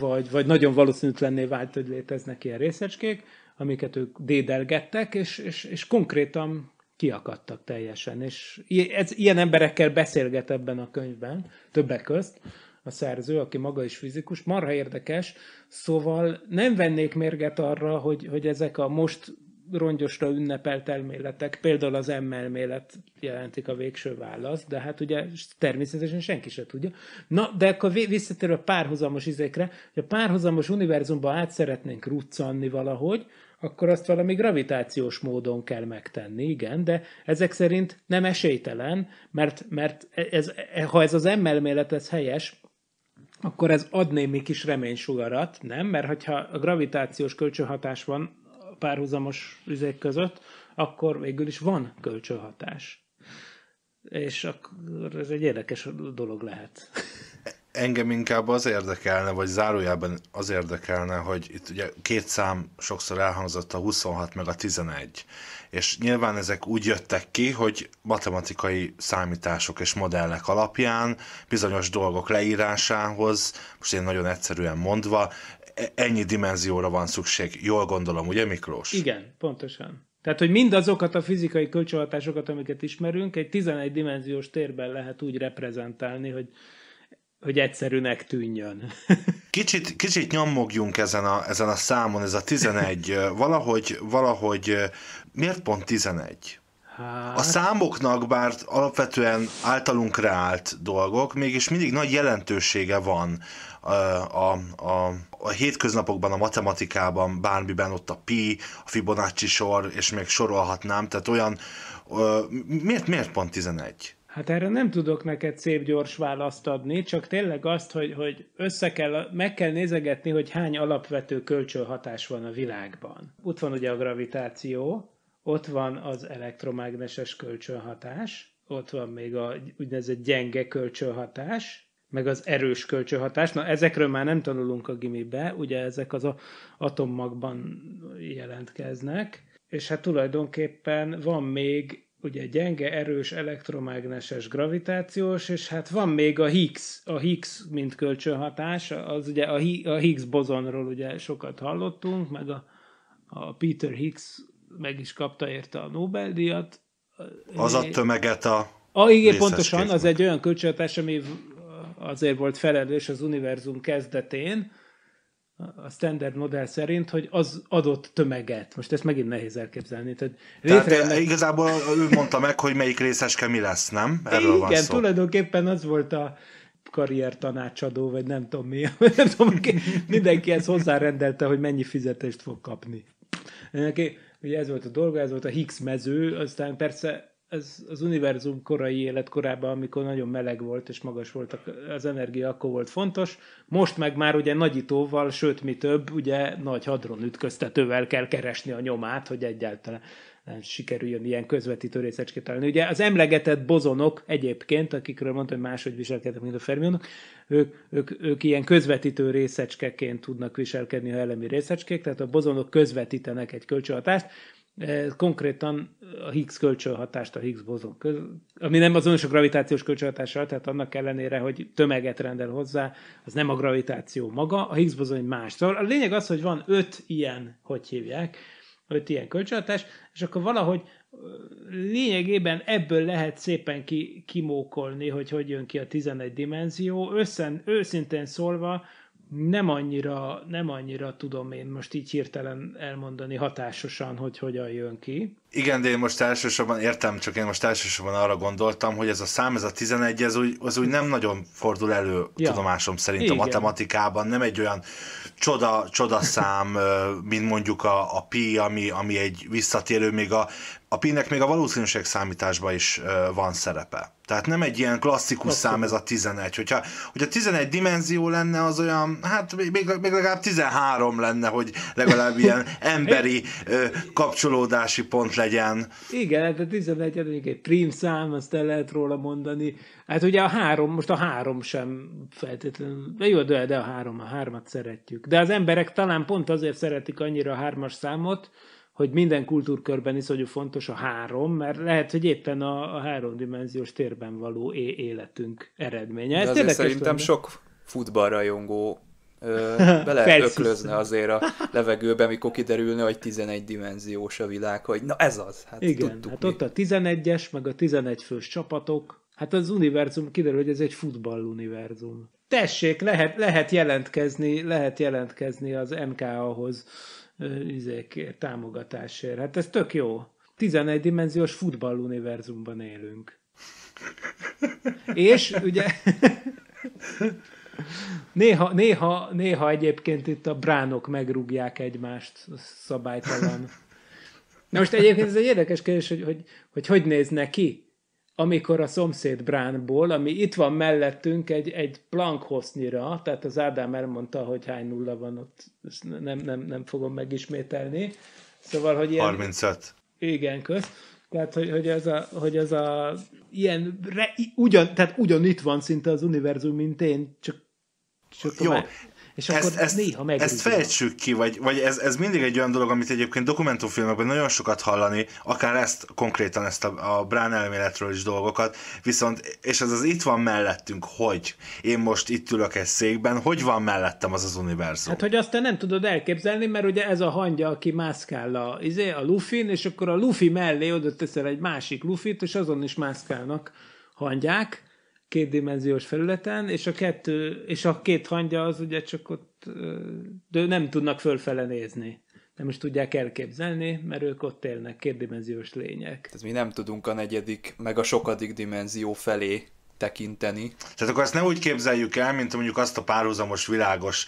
vagy, vagy nagyon valószínűtlenné vált, hogy léteznek ilyen részecskék, amiket ők dédelgettek, és, és, és konkrétan kiakadtak teljesen. És ez, ilyen emberekkel beszélget ebben a könyvben, többek közt, a szerző, aki maga is fizikus, marha érdekes, szóval nem vennék mérget arra, hogy, hogy ezek a most rongyosra ünnepelt elméletek, például az M elmélet jelentik a végső választ, de hát ugye természetesen senki se tudja. Na, de akkor visszatérve a párhuzamos izékre, hogy a párhuzamos univerzumba át szeretnénk ruccanni valahogy, akkor azt valami gravitációs módon kell megtenni, igen, de ezek szerint nem esélytelen, mert, mert ez, ha ez az elmélet, ez helyes, akkor ez ad némi kis reménysugarat, nem? Mert hogyha a gravitációs kölcsönhatás van, párhuzamos üzék között, akkor végül is van kölcsönhatás. És akkor ez egy érdekes dolog lehet. Engem inkább az érdekelne, vagy zárójában az érdekelne, hogy itt ugye két szám sokszor elhangzott, a 26 meg a 11. És nyilván ezek úgy jöttek ki, hogy matematikai számítások és modellek alapján bizonyos dolgok leírásához, most én nagyon egyszerűen mondva, E, ennyi dimenzióra van szükség. Jól gondolom, ugye Miklós? Igen, pontosan. Tehát, hogy mindazokat a fizikai kölcsönhatásokat, amiket ismerünk, egy 11 dimenziós térben lehet úgy reprezentálni, hogy, hogy egyszerűnek tűnjön. kicsit, kicsit nyomogjunk ezen a, ezen a számon, ez a 11. Valahogy, valahogy miért pont 11? Hát- a számoknak, bár alapvetően általunk reált dolgok, mégis mindig nagy jelentősége van a, a, a hétköznapokban, a matematikában, bármiben ott a pi, a Fibonacci sor, és még sorolhatnám, tehát olyan, miért, miért pont 11? Hát erre nem tudok neked szép gyors választ adni, csak tényleg azt, hogy, hogy össze kell, meg kell nézegetni, hogy hány alapvető kölcsönhatás van a világban. Ott van ugye a gravitáció, ott van az elektromágneses kölcsönhatás, ott van még a úgynevezett gyenge kölcsönhatás, meg az erős kölcsönhatás. Na, ezekről már nem tanulunk a gimibe, ugye ezek az atommagban jelentkeznek, és hát tulajdonképpen van még ugye gyenge, erős, elektromágneses, gravitációs, és hát van még a Higgs, a Higgs mint kölcsönhatás, az ugye a, a Higgs bozonról ugye sokat hallottunk, meg a, a Peter Higgs meg is kapta érte a Nobel-díjat. Az a tömeget a a, igen, pontosan, az egy olyan kölcsönhatás, ami azért volt felelős az univerzum kezdetén, a standard modell szerint, hogy az adott tömeget. Most ezt megint nehéz elképzelni. Tehát, Tehát eh, igazából ő mondta meg, hogy melyik részeske mi lesz, nem? Erről Igen, van szó. tulajdonképpen az volt a karrier tanácsadó, vagy nem tudom mi. Nem tudom, mindenki ezt hozzárendelte, hogy mennyi fizetést fog kapni. ugye ez volt a dolga, ez volt a Higgs mező, aztán persze ez az univerzum korai életkorában, amikor nagyon meleg volt és magas volt az energia, akkor volt fontos. Most meg már ugye nagyítóval, sőt mi több, ugye nagy hadron ütköztetővel kell keresni a nyomát, hogy egyáltalán sikerüljön ilyen közvetítő részecskét találni. Ugye az emlegetett bozonok egyébként, akikről mondtam, hogy máshogy viselkednek, mint a fermionok, ők, ők, ők ilyen közvetítő részecskeként tudnak viselkedni, ha elemi részecskék, tehát a bozonok közvetítenek egy kölcsönhatást, ez eh, konkrétan a Higgs kölcsönhatást, a Higgs bozon köz, ami nem azonos a gravitációs kölcsönhatással, tehát annak ellenére, hogy tömeget rendel hozzá, az nem a gravitáció maga, a Higgs bozon egy más. Szóval a lényeg az, hogy van öt ilyen, hogy hívják, öt ilyen kölcsönhatás, és akkor valahogy lényegében ebből lehet szépen ki, kimókolni, hogy hogy jön ki a 11 dimenzió. Összen, őszintén szólva, nem annyira, nem annyira tudom én most így hirtelen elmondani hatásosan, hogy hogyan jön ki. Igen, de én most elsősorban értem, csak én most elsősorban arra gondoltam, hogy ez a szám, ez a 11, ez úgy, az úgy nem nagyon fordul elő ja. tudomásom szerint Igen. a matematikában, nem egy olyan csoda, csoda szám, mint mondjuk a, a pi, ami, ami egy visszatérő, még a, a pi-nek még a valószínűség számításban is van szerepe. Tehát nem egy ilyen klasszikus Klasszik. szám ez a 11. Hogyha, hogyha 11 dimenzió lenne, az olyan, hát még, még legalább 13 lenne, hogy legalább ilyen emberi kapcsolódási pont legyen. Igen, hát a 11 egy prim szám, azt el lehet róla mondani. Hát ugye a három, most a három sem feltétlenül, de jó, de, de a három, a hármat szeretjük. De az emberek talán pont azért szeretik annyira a hármas számot, hogy minden kultúrkörben iszonyú fontos a három, mert lehet, hogy éppen a, a háromdimenziós térben való é- életünk eredménye. De Ez hát azért szerintem sok futballrajongó beleöklözne azért a levegőbe, mikor kiderülne, hogy 11 dimenziós a világ, hogy na ez az. Hát Igen, hát mi. ott a 11-es, meg a 11 fős csapatok, hát az univerzum kiderül, hogy ez egy univerzum. Tessék, lehet, lehet jelentkezni, lehet jelentkezni az MKA-hoz izékért, támogatásért. Hát ez tök jó. 11 dimenziós futball univerzumban élünk. És ugye Néha, néha, néha egyébként itt a bránok megrúgják egymást szabálytalan. Na most egyébként ez egy érdekes kérdés, hogy hogy, hogy, hogy néz neki, amikor a szomszéd bránból, ami itt van mellettünk egy, egy plank hossznyira, tehát az Ádám elmondta, hogy hány nulla van ott, ezt nem, nem, nem fogom megismételni. Szóval, hogy ilyen... 35. Igen, kösz. Tehát, hogy, hogy, ez a, hogy ez a ilyen, re, ugyan, tehát ugyan itt van szinte az univerzum, mint én, csak jó, és akkor ezt, ezt, néha ezt fejtsük ki, vagy, vagy ez, ez mindig egy olyan dolog, amit egyébként dokumentumfilmekben nagyon sokat hallani, akár ezt konkrétan, ezt a, a Brán elméletről is dolgokat, viszont, és ez az itt van mellettünk, hogy én most itt ülök egy székben, hogy van mellettem az az univerzum? Hát, hogy azt te nem tudod elképzelni, mert ugye ez a hangya, aki mászkál a, izé, a Lufin, és akkor a Luffy mellé oda teszel egy másik lufit, és azon is mászkálnak hangyák, kétdimenziós felületen, és a kettő, és a két hangya az ugye csak ott de nem tudnak fölfele nézni. Nem is tudják elképzelni, mert ők ott élnek, kétdimenziós lények. Tehát mi nem tudunk a negyedik, meg a sokadik dimenzió felé tekinteni. Tehát akkor ezt nem úgy képzeljük el, mint mondjuk azt a párhuzamos világos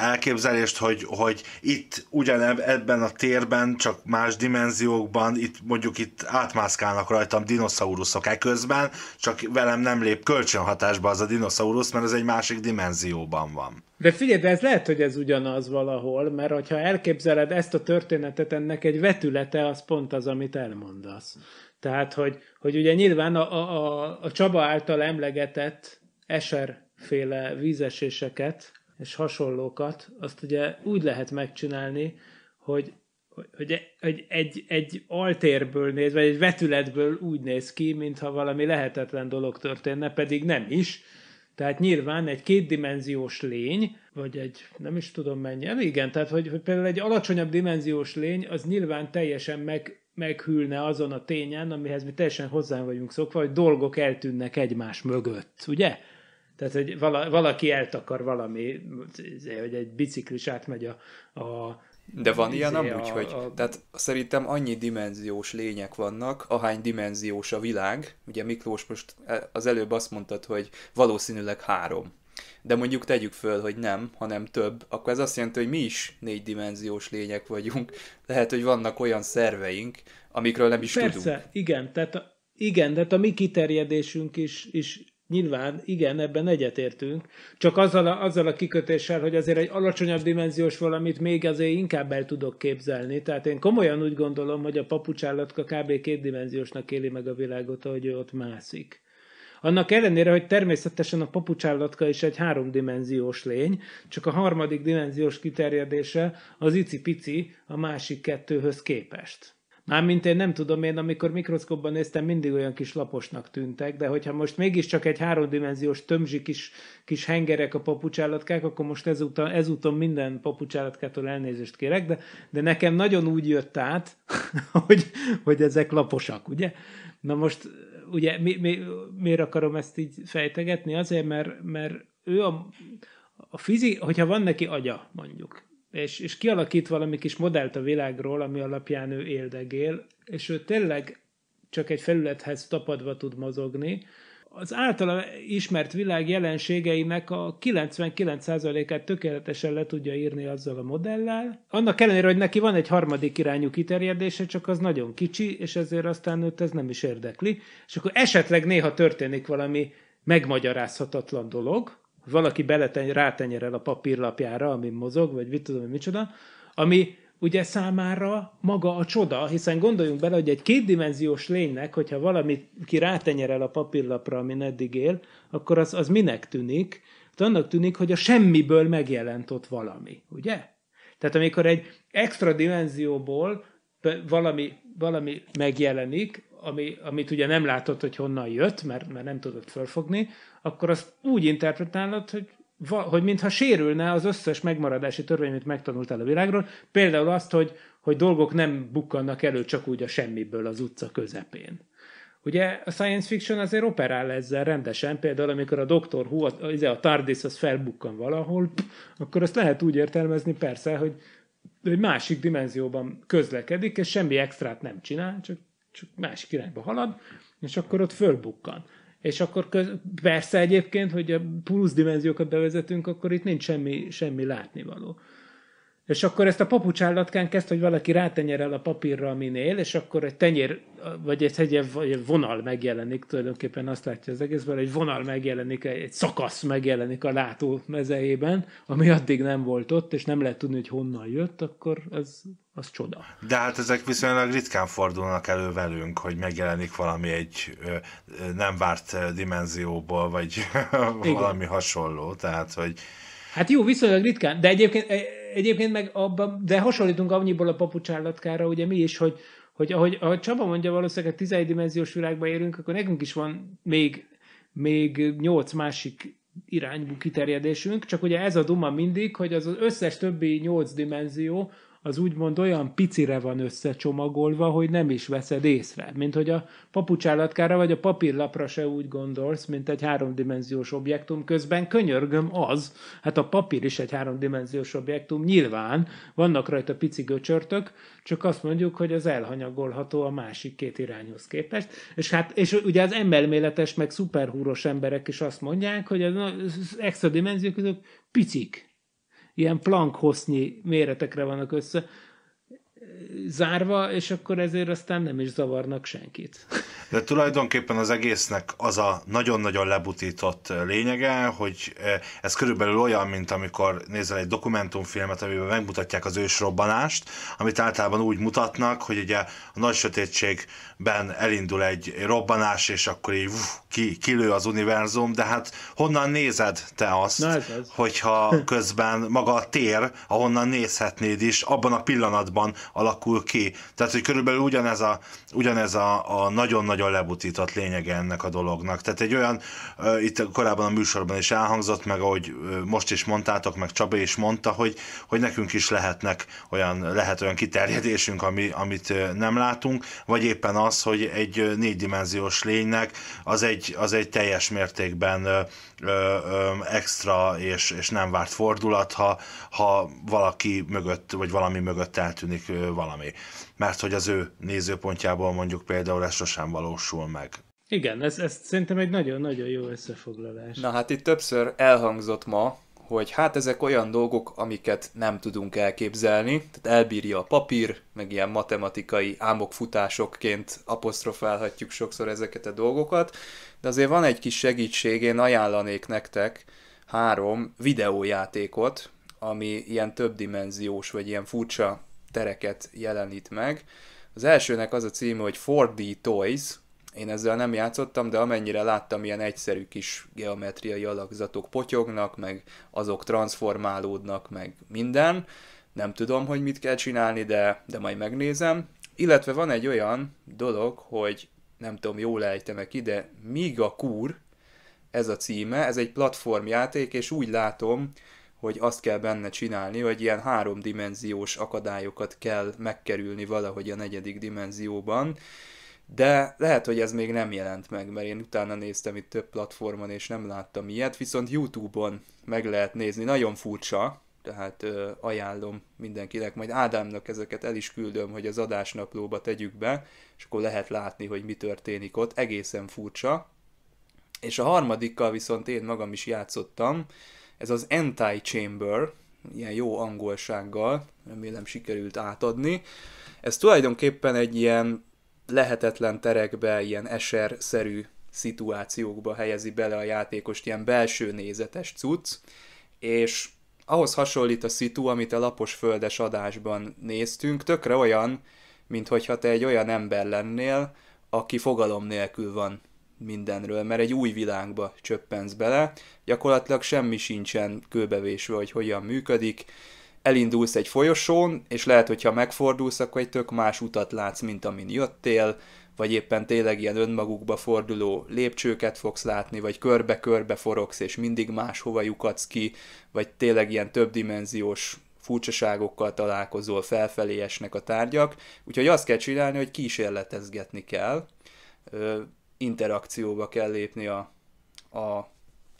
elképzelést, hogy, hogy itt ugyan ebben a térben, csak más dimenziókban, itt mondjuk itt átmászkálnak rajtam dinoszauruszok eközben, csak velem nem lép kölcsönhatásba az a dinoszaurusz, mert ez egy másik dimenzióban van. De figyelj, de ez lehet, hogy ez ugyanaz valahol, mert hogyha elképzeled ezt a történetet, ennek egy vetülete az pont az, amit elmondasz. Tehát, hogy, hogy ugye nyilván a, a, a Csaba által emlegetett eserféle vízeséseket és hasonlókat, azt ugye úgy lehet megcsinálni, hogy, hogy, hogy e, egy, egy altérből néz, vagy egy vetületből úgy néz ki, mintha valami lehetetlen dolog történne, pedig nem is. Tehát nyilván egy kétdimenziós lény, vagy egy nem is tudom mennyi, hát igen, tehát hogy, hogy például egy alacsonyabb dimenziós lény, az nyilván teljesen meg, meghűlne azon a tényen, amihez mi teljesen hozzá vagyunk szokva, hogy dolgok eltűnnek egymás mögött, ugye? Tehát, hogy vala, valaki eltakar valami, izé, hogy egy biciklis átmegy a, a de van izé, ilyen amúgy, a, hogy a... tehát szerintem annyi dimenziós lények vannak, ahány dimenziós a világ. Ugye Miklós most e, az előbb azt mondtad, hogy valószínűleg három de mondjuk tegyük föl, hogy nem, hanem több, akkor ez azt jelenti, hogy mi is négydimenziós lények vagyunk. Lehet, hogy vannak olyan szerveink, amikről nem is Persze, tudunk. Persze, igen, tehát a, igen, tehát a mi kiterjedésünk is, is nyilván, igen, ebben egyetértünk, csak azzal a, azzal a kikötéssel, hogy azért egy alacsonyabb dimenziós valamit még azért inkább el tudok képzelni. Tehát én komolyan úgy gondolom, hogy a papucsállatka kb. kétdimenziósnak éli meg a világot, ahogy ő ott mászik. Annak ellenére, hogy természetesen a papucsállatka is egy háromdimenziós lény, csak a harmadik dimenziós kiterjedése az icipici a másik kettőhöz képest. Mármint én nem tudom, én amikor mikroszkopban néztem, mindig olyan kis laposnak tűntek, de hogyha most mégiscsak egy háromdimenziós tömzsi kis, kis hengerek a papucsállatkák, akkor most ezúton, ezúton minden papucsállatkától elnézést kérek, de, de nekem nagyon úgy jött át, hogy, hogy ezek laposak, ugye? Na most ugye mi, mi, miért akarom ezt így fejtegetni? Azért, mert, mert ő a, a fizi, hogyha van neki agya, mondjuk, és, és kialakít valami kis modellt a világról, ami alapján ő éldegél, és ő tényleg csak egy felülethez tapadva tud mozogni, az általa ismert világ jelenségeinek a 99%-át tökéletesen le tudja írni azzal a modellel. Annak ellenére, hogy neki van egy harmadik irányú kiterjedése, csak az nagyon kicsi, és ezért aztán őt ez nem is érdekli. És akkor esetleg néha történik valami megmagyarázhatatlan dolog, valaki beleten, rátenyerel a papírlapjára, ami mozog, vagy mit tudom, micsoda, ami ugye számára maga a csoda, hiszen gondoljunk bele, hogy egy kétdimenziós lénynek, hogyha valami ki rátenyerel a papírlapra, ami eddig él, akkor az, az minek tűnik? Hát annak tűnik, hogy a semmiből megjelent ott valami, ugye? Tehát amikor egy extra dimenzióból valami, valami megjelenik, ami, amit ugye nem látod, hogy honnan jött, mert, mert nem tudod fölfogni, akkor azt úgy interpretálod, hogy hogy mintha sérülne az összes megmaradási törvény, amit megtanultál a világról, például azt, hogy, hogy dolgok nem bukkannak elő csak úgy a semmiből az utca közepén. Ugye a science fiction azért operál ezzel rendesen, például amikor a doktor Who, az, izé, a TARDIS az felbukkan valahol, pff, akkor azt lehet úgy értelmezni persze, hogy egy másik dimenzióban közlekedik, és semmi extrát nem csinál, csak, csak másik irányba halad, és akkor ott fölbukkan. És akkor köz, persze egyébként, hogy a plusz dimenziókat bevezetünk, akkor itt nincs semmi, semmi látnivaló. És akkor ezt a papucsállatkán kezd, hogy valaki rátenyerel a papírra, amin és akkor egy tenyér, vagy egy, egy, egy vonal megjelenik, tulajdonképpen azt látja az egészben, egy vonal megjelenik, egy szakasz megjelenik a látó mezejében, ami addig nem volt ott, és nem lehet tudni, hogy honnan jött, akkor az, az csoda. De hát ezek viszonylag ritkán fordulnak elő velünk, hogy megjelenik valami egy nem várt dimenzióból, vagy valami hasonló, tehát hogy... Hát jó, viszonylag ritkán, de egyébként egyébként meg abban, de hasonlítunk annyiból a papucsállatkára, ugye mi is, hogy, hogy ahogy, ahogy Csaba mondja, valószínűleg a 11 dimenziós világba érünk, akkor nekünk is van még, még 8 másik irányú kiterjedésünk, csak ugye ez a duma mindig, hogy az összes többi 8 dimenzió, az úgymond olyan picire van összecsomagolva, hogy nem is veszed észre. Mint hogy a papucsállatkára vagy a papírlapra se úgy gondolsz, mint egy háromdimenziós objektum, közben könyörgöm az, hát a papír is egy háromdimenziós objektum, nyilván vannak rajta pici göcsörtök, csak azt mondjuk, hogy az elhanyagolható a másik két irányhoz képest. És hát, és ugye az emelméletes, meg szuperhúros emberek is azt mondják, hogy az extra dimenziók azok picik, ilyen plank hosznyi méretekre vannak össze zárva, és akkor ezért aztán nem is zavarnak senkit. De tulajdonképpen az egésznek az a nagyon-nagyon lebutított lényege, hogy e, ez körülbelül olyan, mint amikor nézel egy dokumentumfilmet, amiben megmutatják az ősrobbanást, amit általában úgy mutatnak, hogy ugye a nagy sötétség ben elindul egy robbanás, és akkor így uf, ki, kilő az univerzum, de hát honnan nézed te azt, Na, ez az. hogyha közben maga a tér, ahonnan nézhetnéd is, abban a pillanatban alakul ki. Tehát, hogy körülbelül ugyanez a, ugyanez a, a nagyon-nagyon lebutított lényege ennek a dolognak. Tehát egy olyan, uh, itt korábban a műsorban is elhangzott, meg ahogy uh, most is mondtátok, meg Csaba is mondta, hogy, hogy nekünk is lehetnek olyan, lehet olyan kiterjedésünk, ami, amit uh, nem látunk, vagy éppen az, az, hogy egy négydimenziós lénynek az egy, az egy teljes mértékben ö, ö, extra és, és nem várt fordulat, ha, ha valaki mögött, vagy valami mögött eltűnik valami. Mert hogy az ő nézőpontjából mondjuk például ez sosem valósul meg. Igen, ez, ez szerintem egy nagyon-nagyon jó összefoglalás. Na hát itt többször elhangzott ma, hogy hát ezek olyan dolgok, amiket nem tudunk elképzelni, tehát elbírja a papír, meg ilyen matematikai álmokfutásokként apostrofálhatjuk sokszor ezeket a dolgokat, de azért van egy kis segítség, én ajánlanék nektek három videójátékot, ami ilyen többdimenziós, vagy ilyen furcsa tereket jelenít meg. Az elsőnek az a címe, hogy 4D Toys, én ezzel nem játszottam, de amennyire láttam, ilyen egyszerű kis geometriai alakzatok potyognak, meg azok transformálódnak, meg minden. Nem tudom, hogy mit kell csinálni, de, de majd megnézem. Illetve van egy olyan dolog, hogy nem tudom, jól lejtem e ki, de Miga Kur, ez a címe, ez egy platformjáték, és úgy látom, hogy azt kell benne csinálni, hogy ilyen háromdimenziós akadályokat kell megkerülni valahogy a negyedik dimenzióban, de lehet, hogy ez még nem jelent meg, mert én utána néztem itt több platformon, és nem láttam ilyet, viszont YouTube-on meg lehet nézni, nagyon furcsa, tehát ö, ajánlom mindenkinek, majd Ádámnak ezeket el is küldöm, hogy az adásnaplóba tegyük be, és akkor lehet látni, hogy mi történik ott, egészen furcsa. És a harmadikkal viszont én magam is játszottam, ez az Anti-Chamber, ilyen jó angolsággal, remélem sikerült átadni. Ez tulajdonképpen egy ilyen lehetetlen terekbe, ilyen eser-szerű szituációkba helyezi bele a játékost, ilyen belső nézetes cucc, és ahhoz hasonlít a szitu, amit a lapos földes adásban néztünk, tökre olyan, mint te egy olyan ember lennél, aki fogalom nélkül van mindenről, mert egy új világba csöppensz bele, gyakorlatilag semmi sincsen kőbevésve, hogy hogyan működik, elindulsz egy folyosón, és lehet, hogyha megfordulsz, akkor egy tök más utat látsz, mint amin jöttél, vagy éppen tényleg ilyen önmagukba forduló lépcsőket fogsz látni, vagy körbe-körbe forogsz, és mindig máshova lyukadsz ki, vagy tényleg ilyen többdimenziós furcsaságokkal találkozol, felfelé esnek a tárgyak, úgyhogy azt kell csinálni, hogy kísérletezgetni kell, interakcióba kell lépni a, a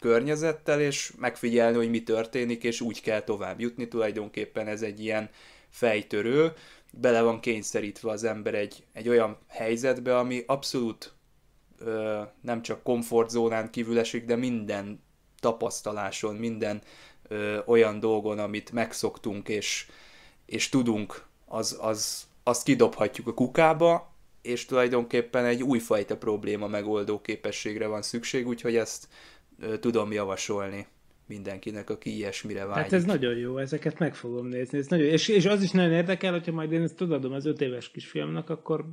környezettel, és megfigyelni, hogy mi történik, és úgy kell tovább jutni. Tulajdonképpen ez egy ilyen fejtörő, bele van kényszerítve az ember egy, egy olyan helyzetbe, ami abszolút ö, nem csak komfortzónán kívül esik, de minden tapasztaláson, minden ö, olyan dolgon, amit megszoktunk és, és tudunk, az, az, azt kidobhatjuk a kukába, és tulajdonképpen egy újfajta probléma megoldó képességre van szükség, úgyhogy ezt tudom javasolni mindenkinek, aki ilyesmire vágyik. Hát ez nagyon jó, ezeket meg fogom nézni. Ez nagyon És, és az is nagyon érdekel, hogyha majd én ezt tudom, az öt éves kisfiamnak, akkor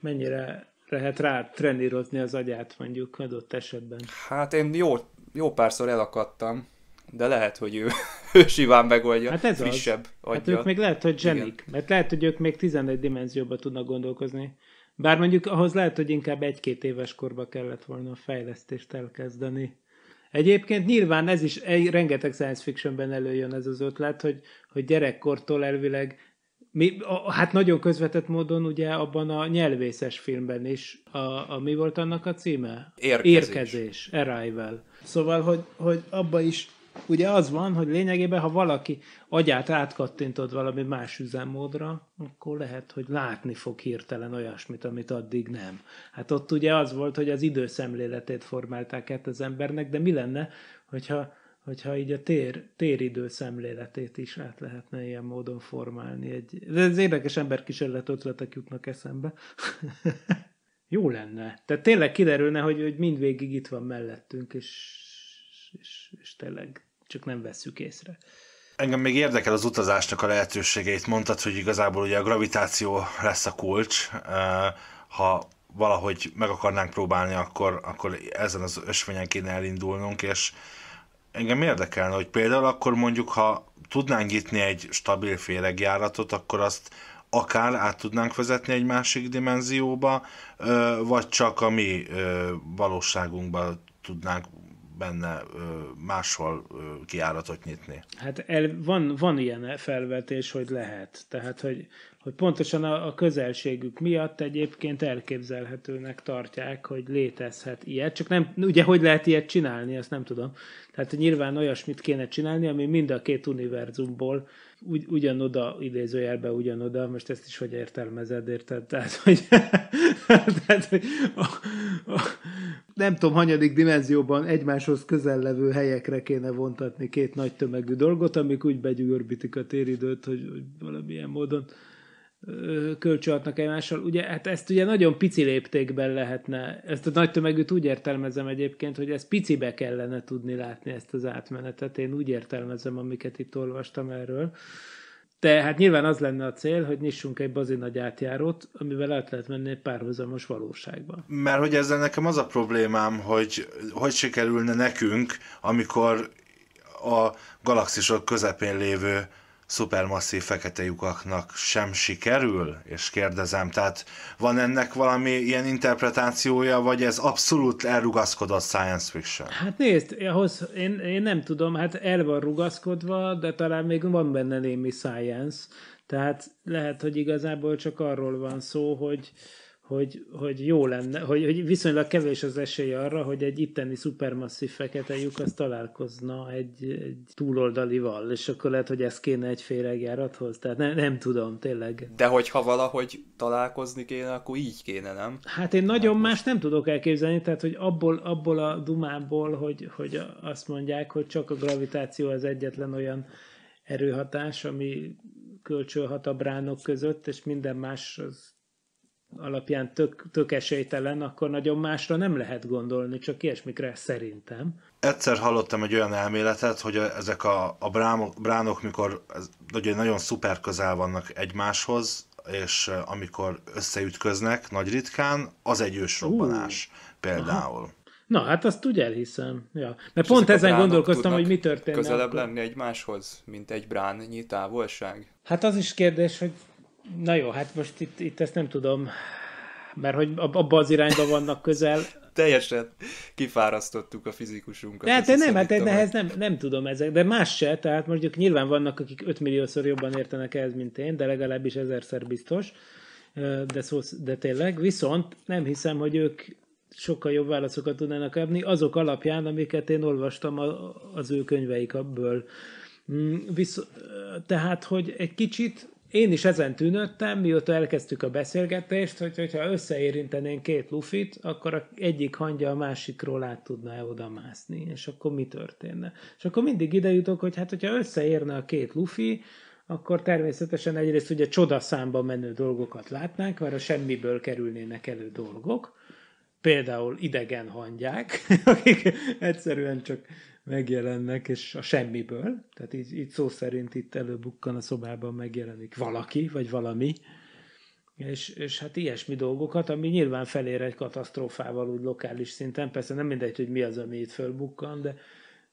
mennyire lehet rá trenírozni az agyát mondjuk adott esetben. Hát én jó, jó párszor elakadtam, de lehet, hogy ő, ő siván megoldja, hát ez frissebb az. Hát ők még lehet, hogy zsenik, Igen. mert lehet, hogy ők még 11 dimenzióba tudnak gondolkozni. Bár mondjuk ahhoz lehet, hogy inkább egy-két éves korba kellett volna a fejlesztést elkezdeni. Egyébként nyilván ez is egy, rengeteg science fictionben előjön ez az ötlet, hogy, hogy gyerekkortól elvileg mi, a, hát nagyon közvetett módon ugye abban a nyelvészes filmben is, a, a mi volt annak a címe? Érkezés. Érkezés, Arrival. Szóval, hogy, hogy abban is ugye az van, hogy lényegében, ha valaki agyát átkattintod valami más üzemmódra, akkor lehet, hogy látni fog hirtelen olyasmit, amit addig nem. Hát ott ugye az volt, hogy az időszemléletét formálták át az embernek, de mi lenne, hogyha, hogyha így a tér, téridő szemléletét is át lehetne ilyen módon formálni. Egy, de ez érdekes emberkísérlet ötletek jutnak eszembe. Jó lenne. Tehát tényleg kiderülne, hogy, hogy mindvégig itt van mellettünk, és és, és, tényleg csak nem vesszük észre. Engem még érdekel az utazásnak a lehetőségeit. Mondtad, hogy igazából ugye a gravitáció lesz a kulcs. Ha valahogy meg akarnánk próbálni, akkor, akkor ezen az ösvényen kéne elindulnunk, és engem érdekelne, hogy például akkor mondjuk, ha tudnánk nyitni egy stabil féregjáratot, akkor azt akár át tudnánk vezetni egy másik dimenzióba, vagy csak a mi valóságunkba tudnánk benne máshol kiáratot nyitni. Hát el, van, van ilyen felvetés, hogy lehet. Tehát, hogy, hogy pontosan a, a közelségük miatt egyébként elképzelhetőnek tartják, hogy létezhet ilyet. Csak nem, ugye hogy lehet ilyet csinálni, azt nem tudom. Tehát nyilván olyasmit kéne csinálni, ami mind a két univerzumból ugy, ugyanoda, idézőjelbe ugyanoda, most ezt is hogy értelmezed, érted? Tehát, hogy, tehát, hogy a, a, nem tudom, hanyadik dimenzióban egymáshoz közel levő helyekre kéne vontatni két nagy tömegű dolgot, amik úgy begyűrbítik a téridőt, hogy, hogy valamilyen módon kölcsönhatnak egymással. Ugye, hát ezt ugye nagyon pici léptékben lehetne, ezt a nagy tömegűt úgy értelmezem egyébként, hogy ezt picibe kellene tudni látni ezt az átmenetet. Én úgy értelmezem, amiket itt olvastam erről. De hát nyilván az lenne a cél, hogy nyissunk egy bazi nagy átjárót, amivel át lehet menni egy párhuzamos valóságba. Mert hogy ezzel nekem az a problémám, hogy hogy sikerülne nekünk, amikor a galaxisok közepén lévő szupermasszív fekete lyukaknak sem sikerül? És kérdezem, tehát van ennek valami ilyen interpretációja, vagy ez abszolút elrugaszkodott science fiction? Hát nézd, ahhoz én, én nem tudom, hát el van rugaszkodva, de talán még van benne némi science. Tehát lehet, hogy igazából csak arról van szó, hogy, hogy, hogy jó lenne, hogy, hogy viszonylag kevés az esély arra, hogy egy itteni szupermasszív fekete lyuk az találkozna egy, egy túloldalival, és akkor lehet, hogy ez kéne egy féregjárathoz, tehát ne, nem tudom, tényleg. De hogyha valahogy találkozni kéne, akkor így kéne, nem? Hát én nagyon hát más nem tudok elképzelni, tehát hogy abból, abból a dumából, hogy, hogy azt mondják, hogy csak a gravitáció az egyetlen olyan erőhatás, ami kölcsönhat a bránok között, és minden más az alapján tök, tök esélytelen, akkor nagyon másra nem lehet gondolni, csak ilyesmikre szerintem. Egyszer hallottam egy olyan elméletet, hogy ezek a, a brámok, bránok, mikor ez, ugye nagyon szuper közel vannak egymáshoz, és amikor összeütköznek nagy ritkán, az egy ősrobbanás uh, például. Aha. Na, hát azt úgy elhiszem. Ja. Mert pont ezen gondolkoztam, hogy mi történne. Közelebb akkor. lenni egymáshoz, mint egy bránnyi távolság? Hát az is kérdés, hogy Na jó, hát most itt, itt ezt nem tudom, mert hogy abba az irányba vannak közel. Teljesen kifárasztottuk a fizikusunkat. De hát te nem, hát ehhez nem, nem tudom ezek, de más se, tehát mondjuk nyilván vannak, akik 5 milliószor jobban értenek ehhez, mint én, de legalábbis ezerszer biztos, de, szó, de tényleg, viszont nem hiszem, hogy ők sokkal jobb válaszokat tudnának adni, azok alapján, amiket én olvastam a, az ő könyveikből. Mm, visz, tehát, hogy egy kicsit én is ezen tűnődtem, mióta elkezdtük a beszélgetést, hogy, hogyha összeérintenénk két lufit, akkor egyik hangja a másikról át tudná oda mászni, és akkor mi történne. És akkor mindig ide jutok, hogy hát, hogyha összeérne a két lufi, akkor természetesen egyrészt ugye csodaszámba menő dolgokat látnánk, mert a semmiből kerülnének elő dolgok, például idegen hangyák, akik egyszerűen csak megjelennek, és a semmiből, tehát így, így szó szerint itt előbukkan a szobában megjelenik valaki, vagy valami, és, és hát ilyesmi dolgokat, ami nyilván felér egy katasztrófával úgy lokális szinten, persze nem mindegy, hogy mi az, ami itt fölbukkan, de,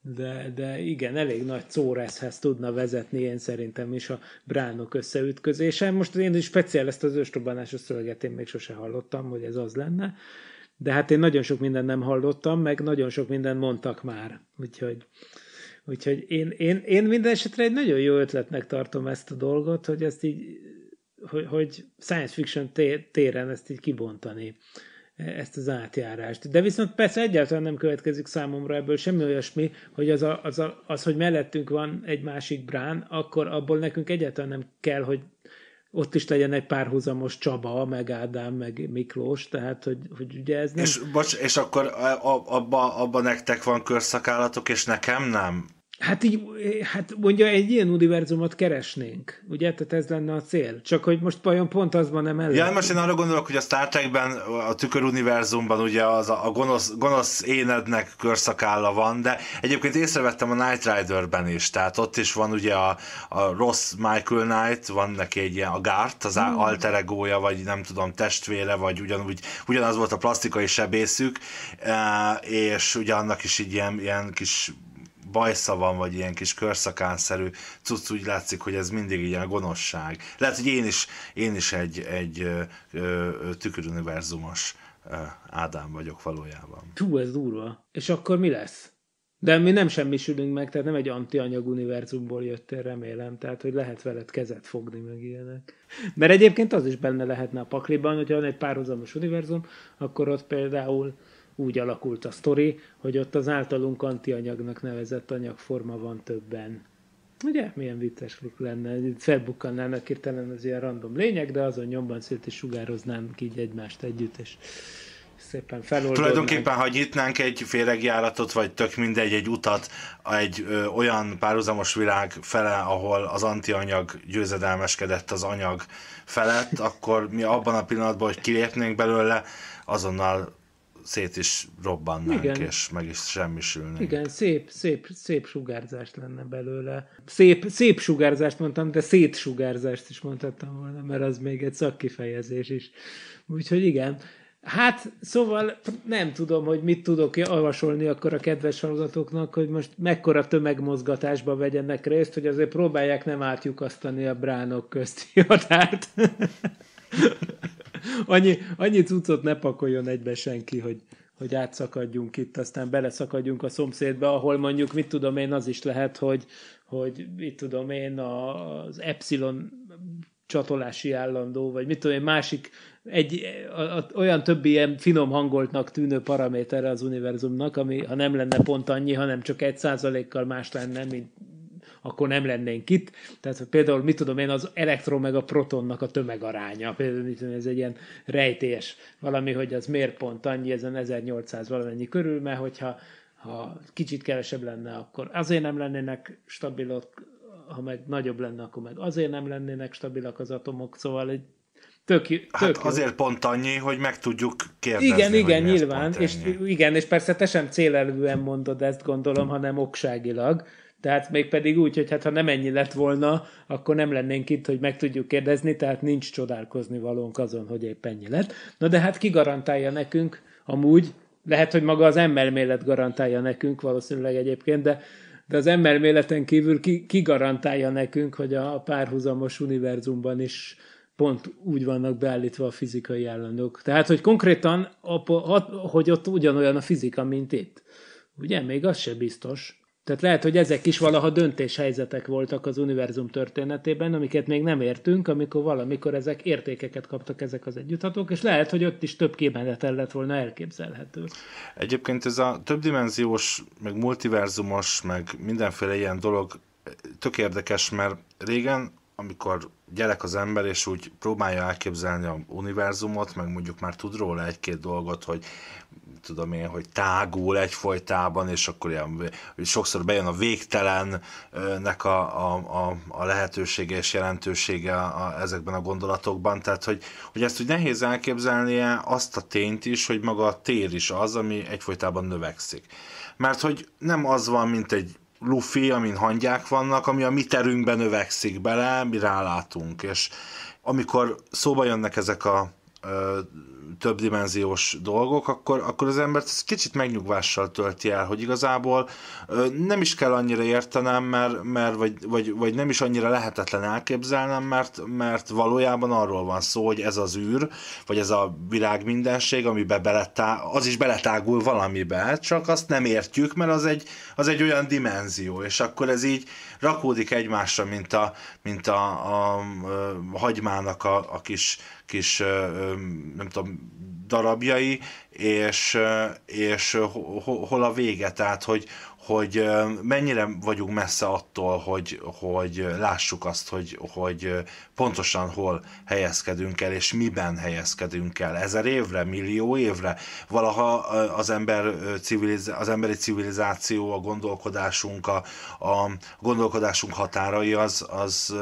de, de igen, elég nagy Czóreszhez tudna vezetni én szerintem is a bránok összeütközése. Most én is speciál ezt az ősrobbanásos szöveget én még sose hallottam, hogy ez az lenne de hát én nagyon sok mindent nem hallottam, meg nagyon sok mindent mondtak már, úgyhogy... Úgyhogy én, én, én minden esetre egy nagyon jó ötletnek tartom ezt a dolgot, hogy ezt így, hogy, hogy science fiction téren ezt így kibontani, e, ezt az átjárást. De viszont persze egyáltalán nem következik számomra ebből semmi olyasmi, hogy az, a, az, a, az hogy mellettünk van egy másik brán, akkor abból nekünk egyáltalán nem kell, hogy ott is legyen egy párhuzamos Csaba, meg Ádám, meg Miklós, tehát hogy, hogy ugye ez nem... És, bocs, és akkor abban abba, nektek van körszakállatok, és nekem nem? Hát így, eh, hát mondja, egy ilyen univerzumot keresnénk, ugye? Tehát ez lenne a cél. Csak hogy most vajon pont az van nem Ja, most én arra gondolok, hogy a Star Trekben, a univerzumban ugye az a, a gonosz, gonosz énednek körszakálla van, de egyébként észrevettem a Knight Riderben is, tehát ott is van ugye a, a rossz Michael Knight, van neki egy ilyen, a Gárt, az hmm. alter egója, vagy nem tudom, testvére, vagy ugyanúgy, ugyanaz volt a plastikai sebészük, eh, és ugye annak is így ilyen, ilyen kis bajsza van, vagy ilyen kis körszakánszerű cucc, úgy látszik, hogy ez mindig ilyen gonoszság. Lehet, hogy én is, én is egy, egy ö, tüköruniverzumos Ádám vagyok valójában. Tú, ez durva. És akkor mi lesz? De mi nem semmisülünk meg, tehát nem egy antianyag univerzumból jöttél, remélem. Tehát, hogy lehet veled kezet fogni, meg ilyenek. Mert egyébként az is benne lehetne a pakliban, hogyha van egy párhuzamos univerzum, akkor ott például úgy alakult a sztori, hogy ott az általunk antianyagnak nevezett anyagforma van többen. Ugye? Milyen vicces lenne? lenne, felbukkannának hirtelen az ilyen random lények, de azon nyomban szét is sugároznánk így egymást együtt, és szépen feloldódnánk. Tulajdonképpen, ha nyitnánk egy féregjáratot, vagy tök mindegy, egy utat egy ö, olyan párhuzamos világ fele, ahol az antianyag győzedelmeskedett az anyag felett, akkor mi abban a pillanatban, hogy kilépnénk belőle, azonnal szét is robbannánk, Igen. és meg is semmisülnénk. Igen, szép, szép, szép sugárzást lenne belőle. Szép, szép sugárzást mondtam, de szétsugárzást is mondhattam volna, mert az még egy szakkifejezés is. Úgyhogy igen, Hát, szóval nem tudom, hogy mit tudok javasolni akkor a kedves hallgatóknak, hogy most mekkora tömegmozgatásba vegyenek részt, hogy azért próbálják nem átjukasztani a bránok közti határt. annyi, annyi cuccot ne pakoljon egybe senki, hogy, hogy átszakadjunk itt, aztán beleszakadjunk a szomszédbe, ahol mondjuk, mit tudom én, az is lehet, hogy, hogy mit tudom én, az epsilon csatolási állandó, vagy mit tudom én, másik, egy, a, a, olyan több ilyen finom hangoltnak tűnő paraméterre az univerzumnak, ami ha nem lenne pont annyi, hanem csak egy százalékkal más lenne, mint akkor nem lennénk itt. Tehát például, mit tudom én, az elektron meg a protonnak a tömegaránya, például mit ez egy ilyen rejtés, valami, hogy az miért pont annyi, ezen 1800 valamennyi körül, mert hogyha ha kicsit kevesebb lenne, akkor azért nem lennének stabilok, ha meg nagyobb lenne, akkor meg azért nem lennének stabilak az atomok, szóval egy Tök, hát tök hát jó. azért pont annyi, hogy meg tudjuk kérdezni. Igen, igen, nyilván. És, igen, és persze te sem célelően mondod ezt, gondolom, hanem okságilag. Tehát mégpedig úgy, hogy hát ha nem ennyi lett volna, akkor nem lennénk itt, hogy meg tudjuk kérdezni, tehát nincs csodálkozni valónk azon, hogy épp ennyi lett. Na de hát ki garantálja nekünk amúgy, lehet, hogy maga az embermélet garantálja nekünk valószínűleg egyébként, de, de az emberméleten kívül ki, ki garantálja nekünk, hogy a párhuzamos univerzumban is pont úgy vannak beállítva a fizikai állandók. Tehát, hogy konkrétan, hogy ott ugyanolyan a fizika, mint itt. Ugye, még az se biztos. Tehát lehet, hogy ezek is valaha döntéshelyzetek voltak az univerzum történetében, amiket még nem értünk, amikor valamikor ezek értékeket kaptak ezek az együtthatók, és lehet, hogy ott is több kimenetel lett volna elképzelhető. Egyébként ez a többdimenziós, meg multiverzumos, meg mindenféle ilyen dolog tök érdekes, mert régen, amikor gyerek az ember, és úgy próbálja elképzelni a univerzumot, meg mondjuk már tud róla egy-két dolgot, hogy tudom én, hogy tágul egyfolytában, és akkor ilyen, sokszor bejön a végtelennek a, a, a, a lehetősége és jelentősége a, a, ezekben a gondolatokban, tehát hogy, hogy ezt úgy nehéz elképzelnie azt a tényt is, hogy maga a tér is az, ami egyfolytában növekszik. Mert hogy nem az van, mint egy lufi, amin hangyák vannak, ami a mi terünkben növekszik bele, mi rálátunk, és amikor szóba jönnek ezek a ö, többdimenziós dolgok, akkor, akkor az embert ez kicsit megnyugvással tölti el, hogy igazából nem is kell annyira értenem, mert, mert vagy, vagy, vagy, nem is annyira lehetetlen elképzelnem, mert, mert valójában arról van szó, hogy ez az űr, vagy ez a világ mindenség, amibe beletá, az is beletágul valamibe, csak azt nem értjük, mert az egy, az egy olyan dimenzió, és akkor ez így rakódik egymásra, mint a, mint a, a, a hagymának a, a kis, kis nem tudom, darabjai, és, és hol a vége, tehát hogy, hogy mennyire vagyunk messze attól, hogy, hogy lássuk azt, hogy, hogy pontosan hol helyezkedünk el, és miben helyezkedünk el. Ezer évre, millió évre. Valaha az, ember civiliz- az emberi civilizáció, a gondolkodásunk, a, a gondolkodásunk határai az, az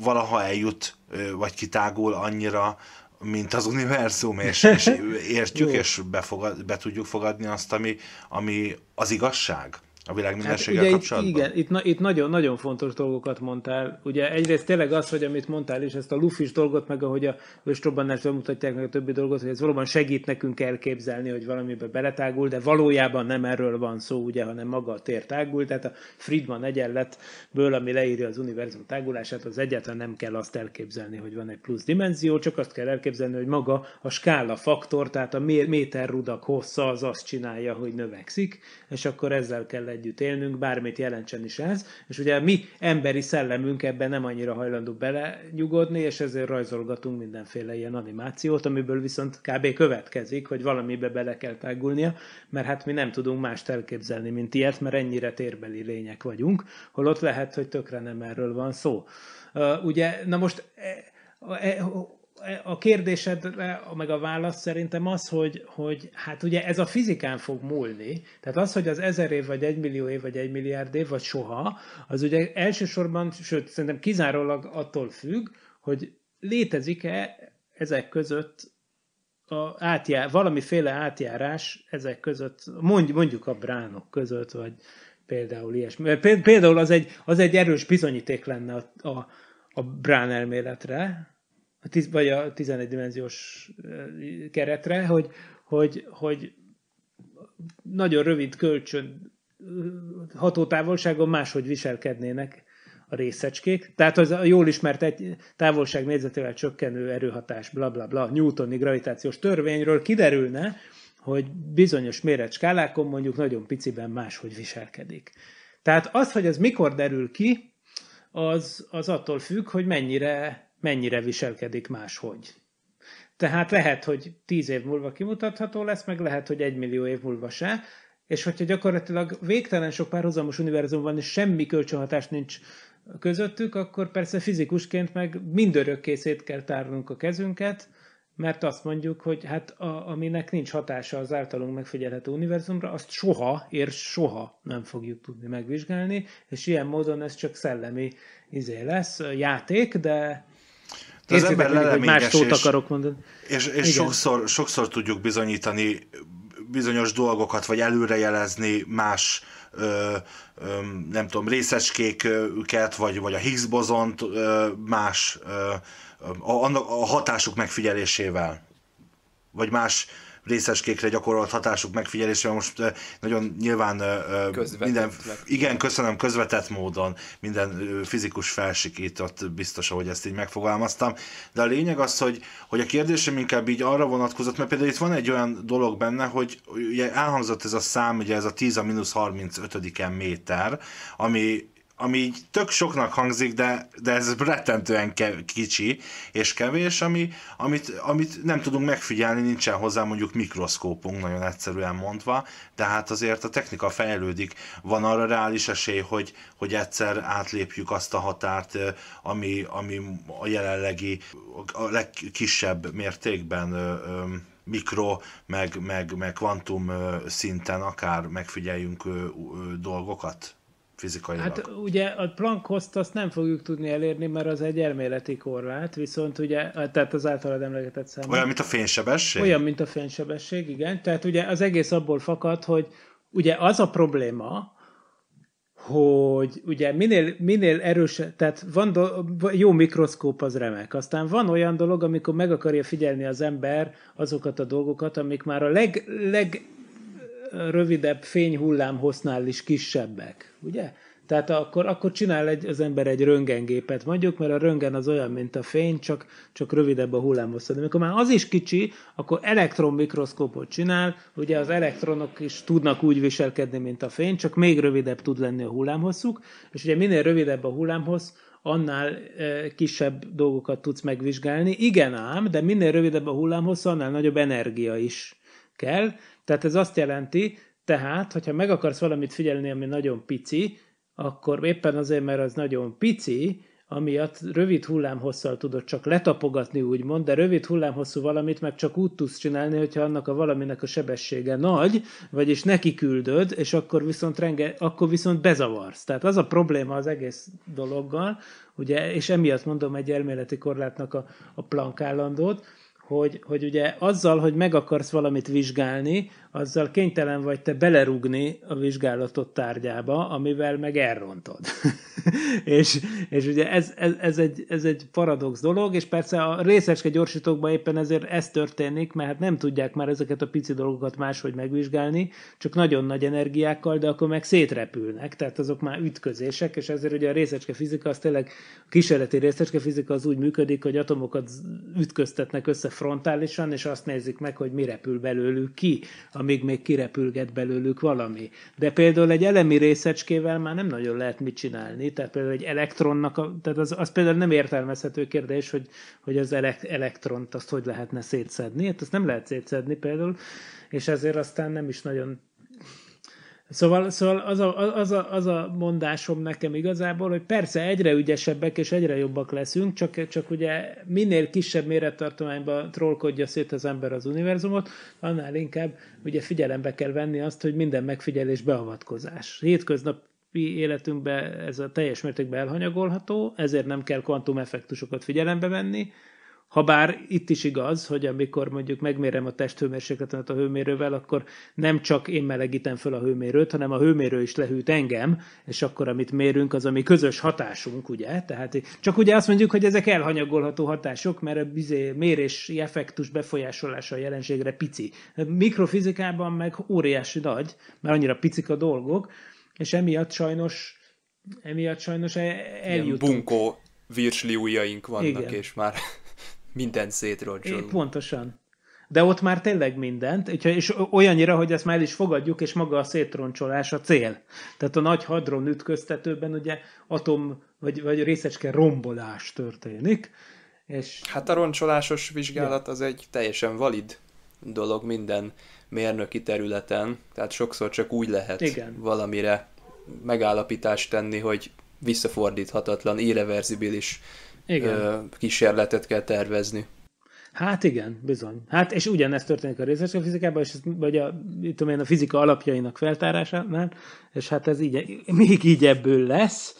valaha eljut, vagy kitágul annyira, mint az univerzum, és, és értjük, és befogad, be tudjuk fogadni azt, ami, ami az igazság. A világ hát mindenséggel hát ugye kapcsolatban? Itt, igen, itt, na, itt nagyon, nagyon fontos dolgokat mondtál. Ugye egyrészt tényleg az, hogy amit mondtál, és ezt a lufis dolgot, meg ahogy a ősrobbanásban mutatják meg a többi dolgot, hogy ez valóban segít nekünk elképzelni, hogy valamibe beletágul, de valójában nem erről van szó, ugye, hanem maga a tér tágul. Tehát a Friedman egyenletből, ami leírja az univerzum tágulását, az egyáltalán nem kell azt elképzelni, hogy van egy plusz dimenzió, csak azt kell elképzelni, hogy maga a skála faktor, tehát a méterrudak hossza az azt csinálja, hogy növekszik, és akkor ezzel kell egy együtt élnünk, bármit jelentsen is ez, és ugye mi emberi szellemünk ebben nem annyira hajlandó belenyugodni, és ezért rajzolgatunk mindenféle ilyen animációt, amiből viszont kb. következik, hogy valamibe bele kell tágulnia, mert hát mi nem tudunk mást elképzelni, mint ilyet, mert ennyire térbeli lények vagyunk, holott lehet, hogy tökre nem erről van szó. Uh, ugye, na most e, e, a kérdésedre, meg a válasz szerintem az, hogy, hogy hát ugye ez a fizikán fog múlni, tehát az, hogy az ezer év, vagy egy millió év, vagy egy milliárd év, vagy soha, az ugye elsősorban, sőt szerintem kizárólag attól függ, hogy létezik-e ezek között a átjár, valamiféle átjárás ezek között, mondj, mondjuk a bránok között, vagy például ilyesmi. Például az egy, az egy erős bizonyíték lenne a, a, a brán elméletre, a tiz, vagy a 11 dimenziós keretre, hogy, hogy, hogy nagyon rövid kölcsön hatótávolságon máshogy viselkednének a részecskék. Tehát az a jól ismert egy távolság nézetével csökkenő erőhatás, blablabla, bla bla, Newtoni gravitációs törvényről kiderülne, hogy bizonyos méretskálákon mondjuk nagyon piciben máshogy viselkedik. Tehát az, hogy ez mikor derül ki, az, az attól függ, hogy mennyire mennyire viselkedik máshogy. Tehát lehet, hogy tíz év múlva kimutatható lesz, meg lehet, hogy egy millió év múlva se, és hogyha gyakorlatilag végtelen sok párhuzamos univerzum van, és semmi kölcsönhatás nincs közöttük, akkor persze fizikusként meg mindörökké szét kell tárnunk a kezünket, mert azt mondjuk, hogy hát a, aminek nincs hatása az általunk megfigyelhető univerzumra, azt soha, és soha nem fogjuk tudni megvizsgálni, és ilyen módon ez csak szellemi izé lesz, játék, de, az ember leleményes, hogy és, akarok mondani. És, és sokszor, sokszor tudjuk bizonyítani bizonyos dolgokat, vagy előrejelezni más ö, ö, nem tudom, részecskéket, vagy, vagy a Higgs bozont ö, más ö, a, a hatásuk megfigyelésével, vagy más részeskékre gyakorolt hatásuk megfigyelésével most nagyon nyilván közvetett minden, igen, köszönöm, közvetett módon minden fizikus felsikított, biztos, hogy ezt így megfogalmaztam, de a lényeg az, hogy, hogy a kérdésem inkább így arra vonatkozott, mert például itt van egy olyan dolog benne, hogy ugye elhangzott ez a szám, ugye ez a 10 a mínusz 35 méter, ami ami így tök soknak hangzik, de, de ez rettentően kev, kicsi és kevés, ami, amit, amit nem tudunk megfigyelni, nincsen hozzá mondjuk mikroszkópunk, nagyon egyszerűen mondva, de hát azért a technika fejlődik, van arra reális esély, hogy, hogy egyszer átlépjük azt a határt, ami, ami a jelenlegi, a legkisebb mértékben mikro, meg, meg, meg kvantum szinten akár megfigyeljünk dolgokat? fizikailag. Hát ugye a Planck hozt azt nem fogjuk tudni elérni, mert az egy elméleti korlát, viszont ugye, tehát az általad emlegetett szám. Olyan, mint a fénysebesség? Olyan, mint a fénysebesség, igen. Tehát ugye az egész abból fakad, hogy ugye az a probléma, hogy ugye minél, minél erősebb, tehát van do, jó mikroszkóp az remek, aztán van olyan dolog, amikor meg akarja figyelni az ember azokat a dolgokat, amik már a leg, leg rövidebb fényhullám hossznál is kisebbek ugye? Tehát akkor, akkor csinál egy, az ember egy röntgengépet, mondjuk, mert a röntgen az olyan, mint a fény, csak, csak rövidebb a De Amikor már az is kicsi, akkor elektronmikroszkópot csinál, ugye az elektronok is tudnak úgy viselkedni, mint a fény, csak még rövidebb tud lenni a hullámhosszuk, és ugye minél rövidebb a hullámhossz, annál e, kisebb dolgokat tudsz megvizsgálni. Igen ám, de minél rövidebb a hullámhossz, annál nagyobb energia is kell. Tehát ez azt jelenti, tehát, hogyha meg akarsz valamit figyelni, ami nagyon pici, akkor éppen azért, mert az nagyon pici, amiatt rövid hullámhosszal tudod csak letapogatni, úgymond, de rövid hullámhosszú valamit meg csak úgy tudsz csinálni, hogyha annak a valaminek a sebessége nagy, vagyis neki küldöd, és akkor viszont, renge, akkor viszont bezavarsz. Tehát az a probléma az egész dologgal, ugye, és emiatt mondom egy elméleti korlátnak a, a plankállandót, hogy, hogy ugye azzal, hogy meg akarsz valamit vizsgálni, azzal kénytelen vagy te belerugni a vizsgálatot tárgyába, amivel meg elrontod. és, és ugye ez, ez, ez, egy, ez egy paradox dolog, és persze a részecske gyorsítókban éppen ezért ez történik, mert hát nem tudják már ezeket a pici dolgokat máshogy megvizsgálni, csak nagyon nagy energiákkal, de akkor meg szétrepülnek, tehát azok már ütközések, és ezért ugye a részecske fizika az tényleg, a kísérleti részecske fizika az úgy működik, hogy atomokat ütköztetnek össze frontálisan, és azt nézik meg, hogy mi repül belőlük ki amíg még kirepülget belőlük valami. De például egy elemi részecskével már nem nagyon lehet mit csinálni, tehát például egy elektronnak, a, tehát az, az például nem értelmezhető kérdés, hogy, hogy az elektront azt hogy lehetne szétszedni, hát azt nem lehet szétszedni például, és ezért aztán nem is nagyon Szóval, szóval az, a, az, a, az a mondásom nekem igazából, hogy persze egyre ügyesebbek és egyre jobbak leszünk, csak, csak ugye minél kisebb mérettartományban trollkodja szét az ember az univerzumot, annál inkább ugye figyelembe kell venni azt, hogy minden megfigyelés beavatkozás. Hétköznap mi életünkben ez a teljes mértékben elhanyagolható, ezért nem kell kvantum effektusokat figyelembe venni, Habár itt is igaz, hogy amikor mondjuk megmérem a testhőmérsékletemet a hőmérővel, akkor nem csak én melegítem föl a hőmérőt, hanem a hőmérő is lehűt engem, és akkor amit mérünk, az a mi közös hatásunk, ugye? Tehát csak ugye azt mondjuk, hogy ezek elhanyagolható hatások, mert a bizé mérési effektus befolyásolása a jelenségre pici. A mikrofizikában meg óriási nagy, mert annyira picik a dolgok, és emiatt sajnos emiatt sajnos eljutunk. Ilyen bunkó virsli vannak, Igen. és már Mindent szétrodzsolunk. Pontosan. De ott már tényleg mindent, és olyannyira, hogy ezt már is fogadjuk, és maga a szétroncsolás a cél. Tehát a nagy hadron ütköztetőben ugye atom vagy, vagy részecske rombolás történik. És... Hát a roncsolásos vizsgálat ja. az egy teljesen valid dolog minden mérnöki területen, tehát sokszor csak úgy lehet Igen. valamire megállapítást tenni, hogy visszafordíthatatlan, irreverzibilis igen. kísérletet kell tervezni. Hát igen, bizony. Hát és ugyanezt történik a részecske fizikában, és, vagy a, tudom én, a fizika alapjainak feltárásánál, és hát ez így, még így ebből lesz,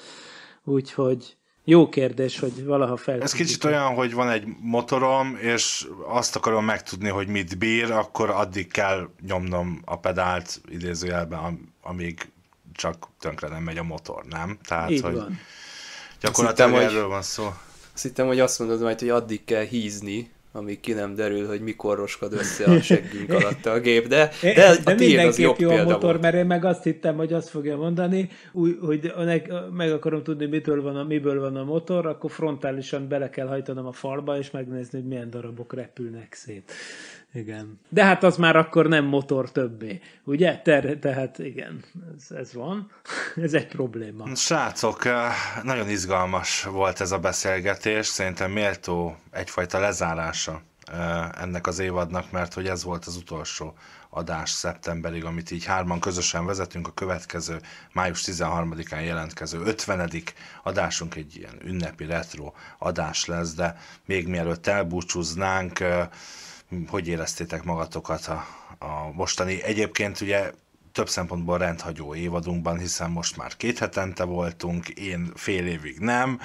úgyhogy jó kérdés, hogy valaha fel. Ez kicsit olyan, hogy van egy motorom, és azt akarom megtudni, hogy mit bír, akkor addig kell nyomnom a pedált idézőjelben, amíg csak tönkre nem megy a motor, nem? Tehát, így hogy van. gyakorlatilag hittem, erről hogy... van szó. Azt hittem, hogy azt mondod majd, hogy addig kell hízni, amíg ki nem derül, hogy mikor roskad össze a seggünk alatt a gép, de, de, de a tiéd az jobb jó példa a motor, volt. mert én meg azt hittem, hogy azt fogja mondani, úgy, hogy meg akarom tudni, mitől van a, miből van a motor, akkor frontálisan bele kell hajtanom a falba, és megnézni, hogy milyen darabok repülnek szét. Igen. De hát az már akkor nem motor többé, ugye? Ter- tehát igen, ez, ez van. ez egy probléma. Srácok, eh, nagyon izgalmas volt ez a beszélgetés. Szerintem méltó egyfajta lezárása eh, ennek az évadnak, mert hogy ez volt az utolsó adás szeptemberig, amit így hárman közösen vezetünk, a következő május 13-án jelentkező 50. adásunk egy ilyen ünnepi retro adás lesz, de még mielőtt elbúcsúznánk, eh, hogy éreztétek magatokat a, a mostani, egyébként ugye több szempontból rendhagyó évadunkban, hiszen most már két hetente voltunk, én fél évig nem,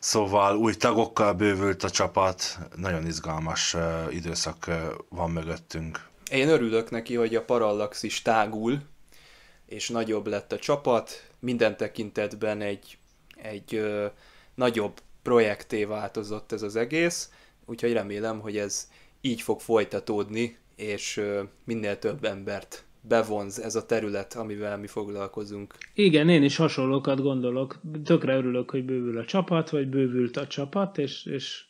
szóval új tagokkal bővült a csapat, nagyon izgalmas uh, időszak uh, van mögöttünk. Én örülök neki, hogy a Parallax is tágul, és nagyobb lett a csapat, minden tekintetben egy, egy ö, nagyobb projekté változott ez az egész, úgyhogy remélem, hogy ez így fog folytatódni, és minél több embert bevonz ez a terület, amivel mi foglalkozunk. Igen, én is hasonlókat gondolok. Tökre örülök, hogy bővül a csapat, vagy bővült a csapat, és, és,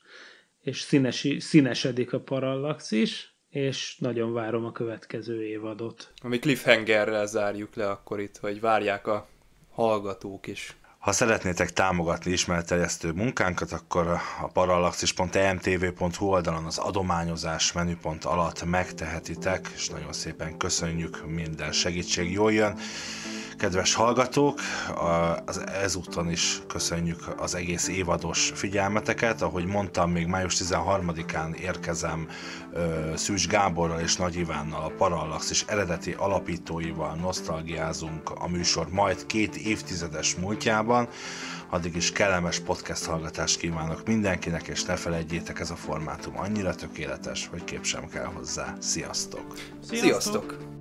és színesi, színesedik a parallax is, és nagyon várom a következő évadot. Ami cliffhangerrel zárjuk le akkor itt, hogy várják a hallgatók is. Ha szeretnétek támogatni ismeretterjesztő munkánkat, akkor a parallaxis.emtv.hu oldalon az adományozás menüpont alatt megtehetitek, és nagyon szépen köszönjük, minden segítség jól jön. Kedves hallgatók, az ezúton is köszönjük az egész évados figyelmeteket. Ahogy mondtam, még május 13-án érkezem Szűcs Gáborral és Nagy Ivánnal, a Parallax és eredeti alapítóival nosztalgiázunk a műsor majd két évtizedes múltjában. Addig is kellemes podcast hallgatást kívánok mindenkinek, és ne felejtjétek, ez a formátum annyira tökéletes, hogy kép sem kell hozzá. Sziasztok! Sziasztok! Sziasztok.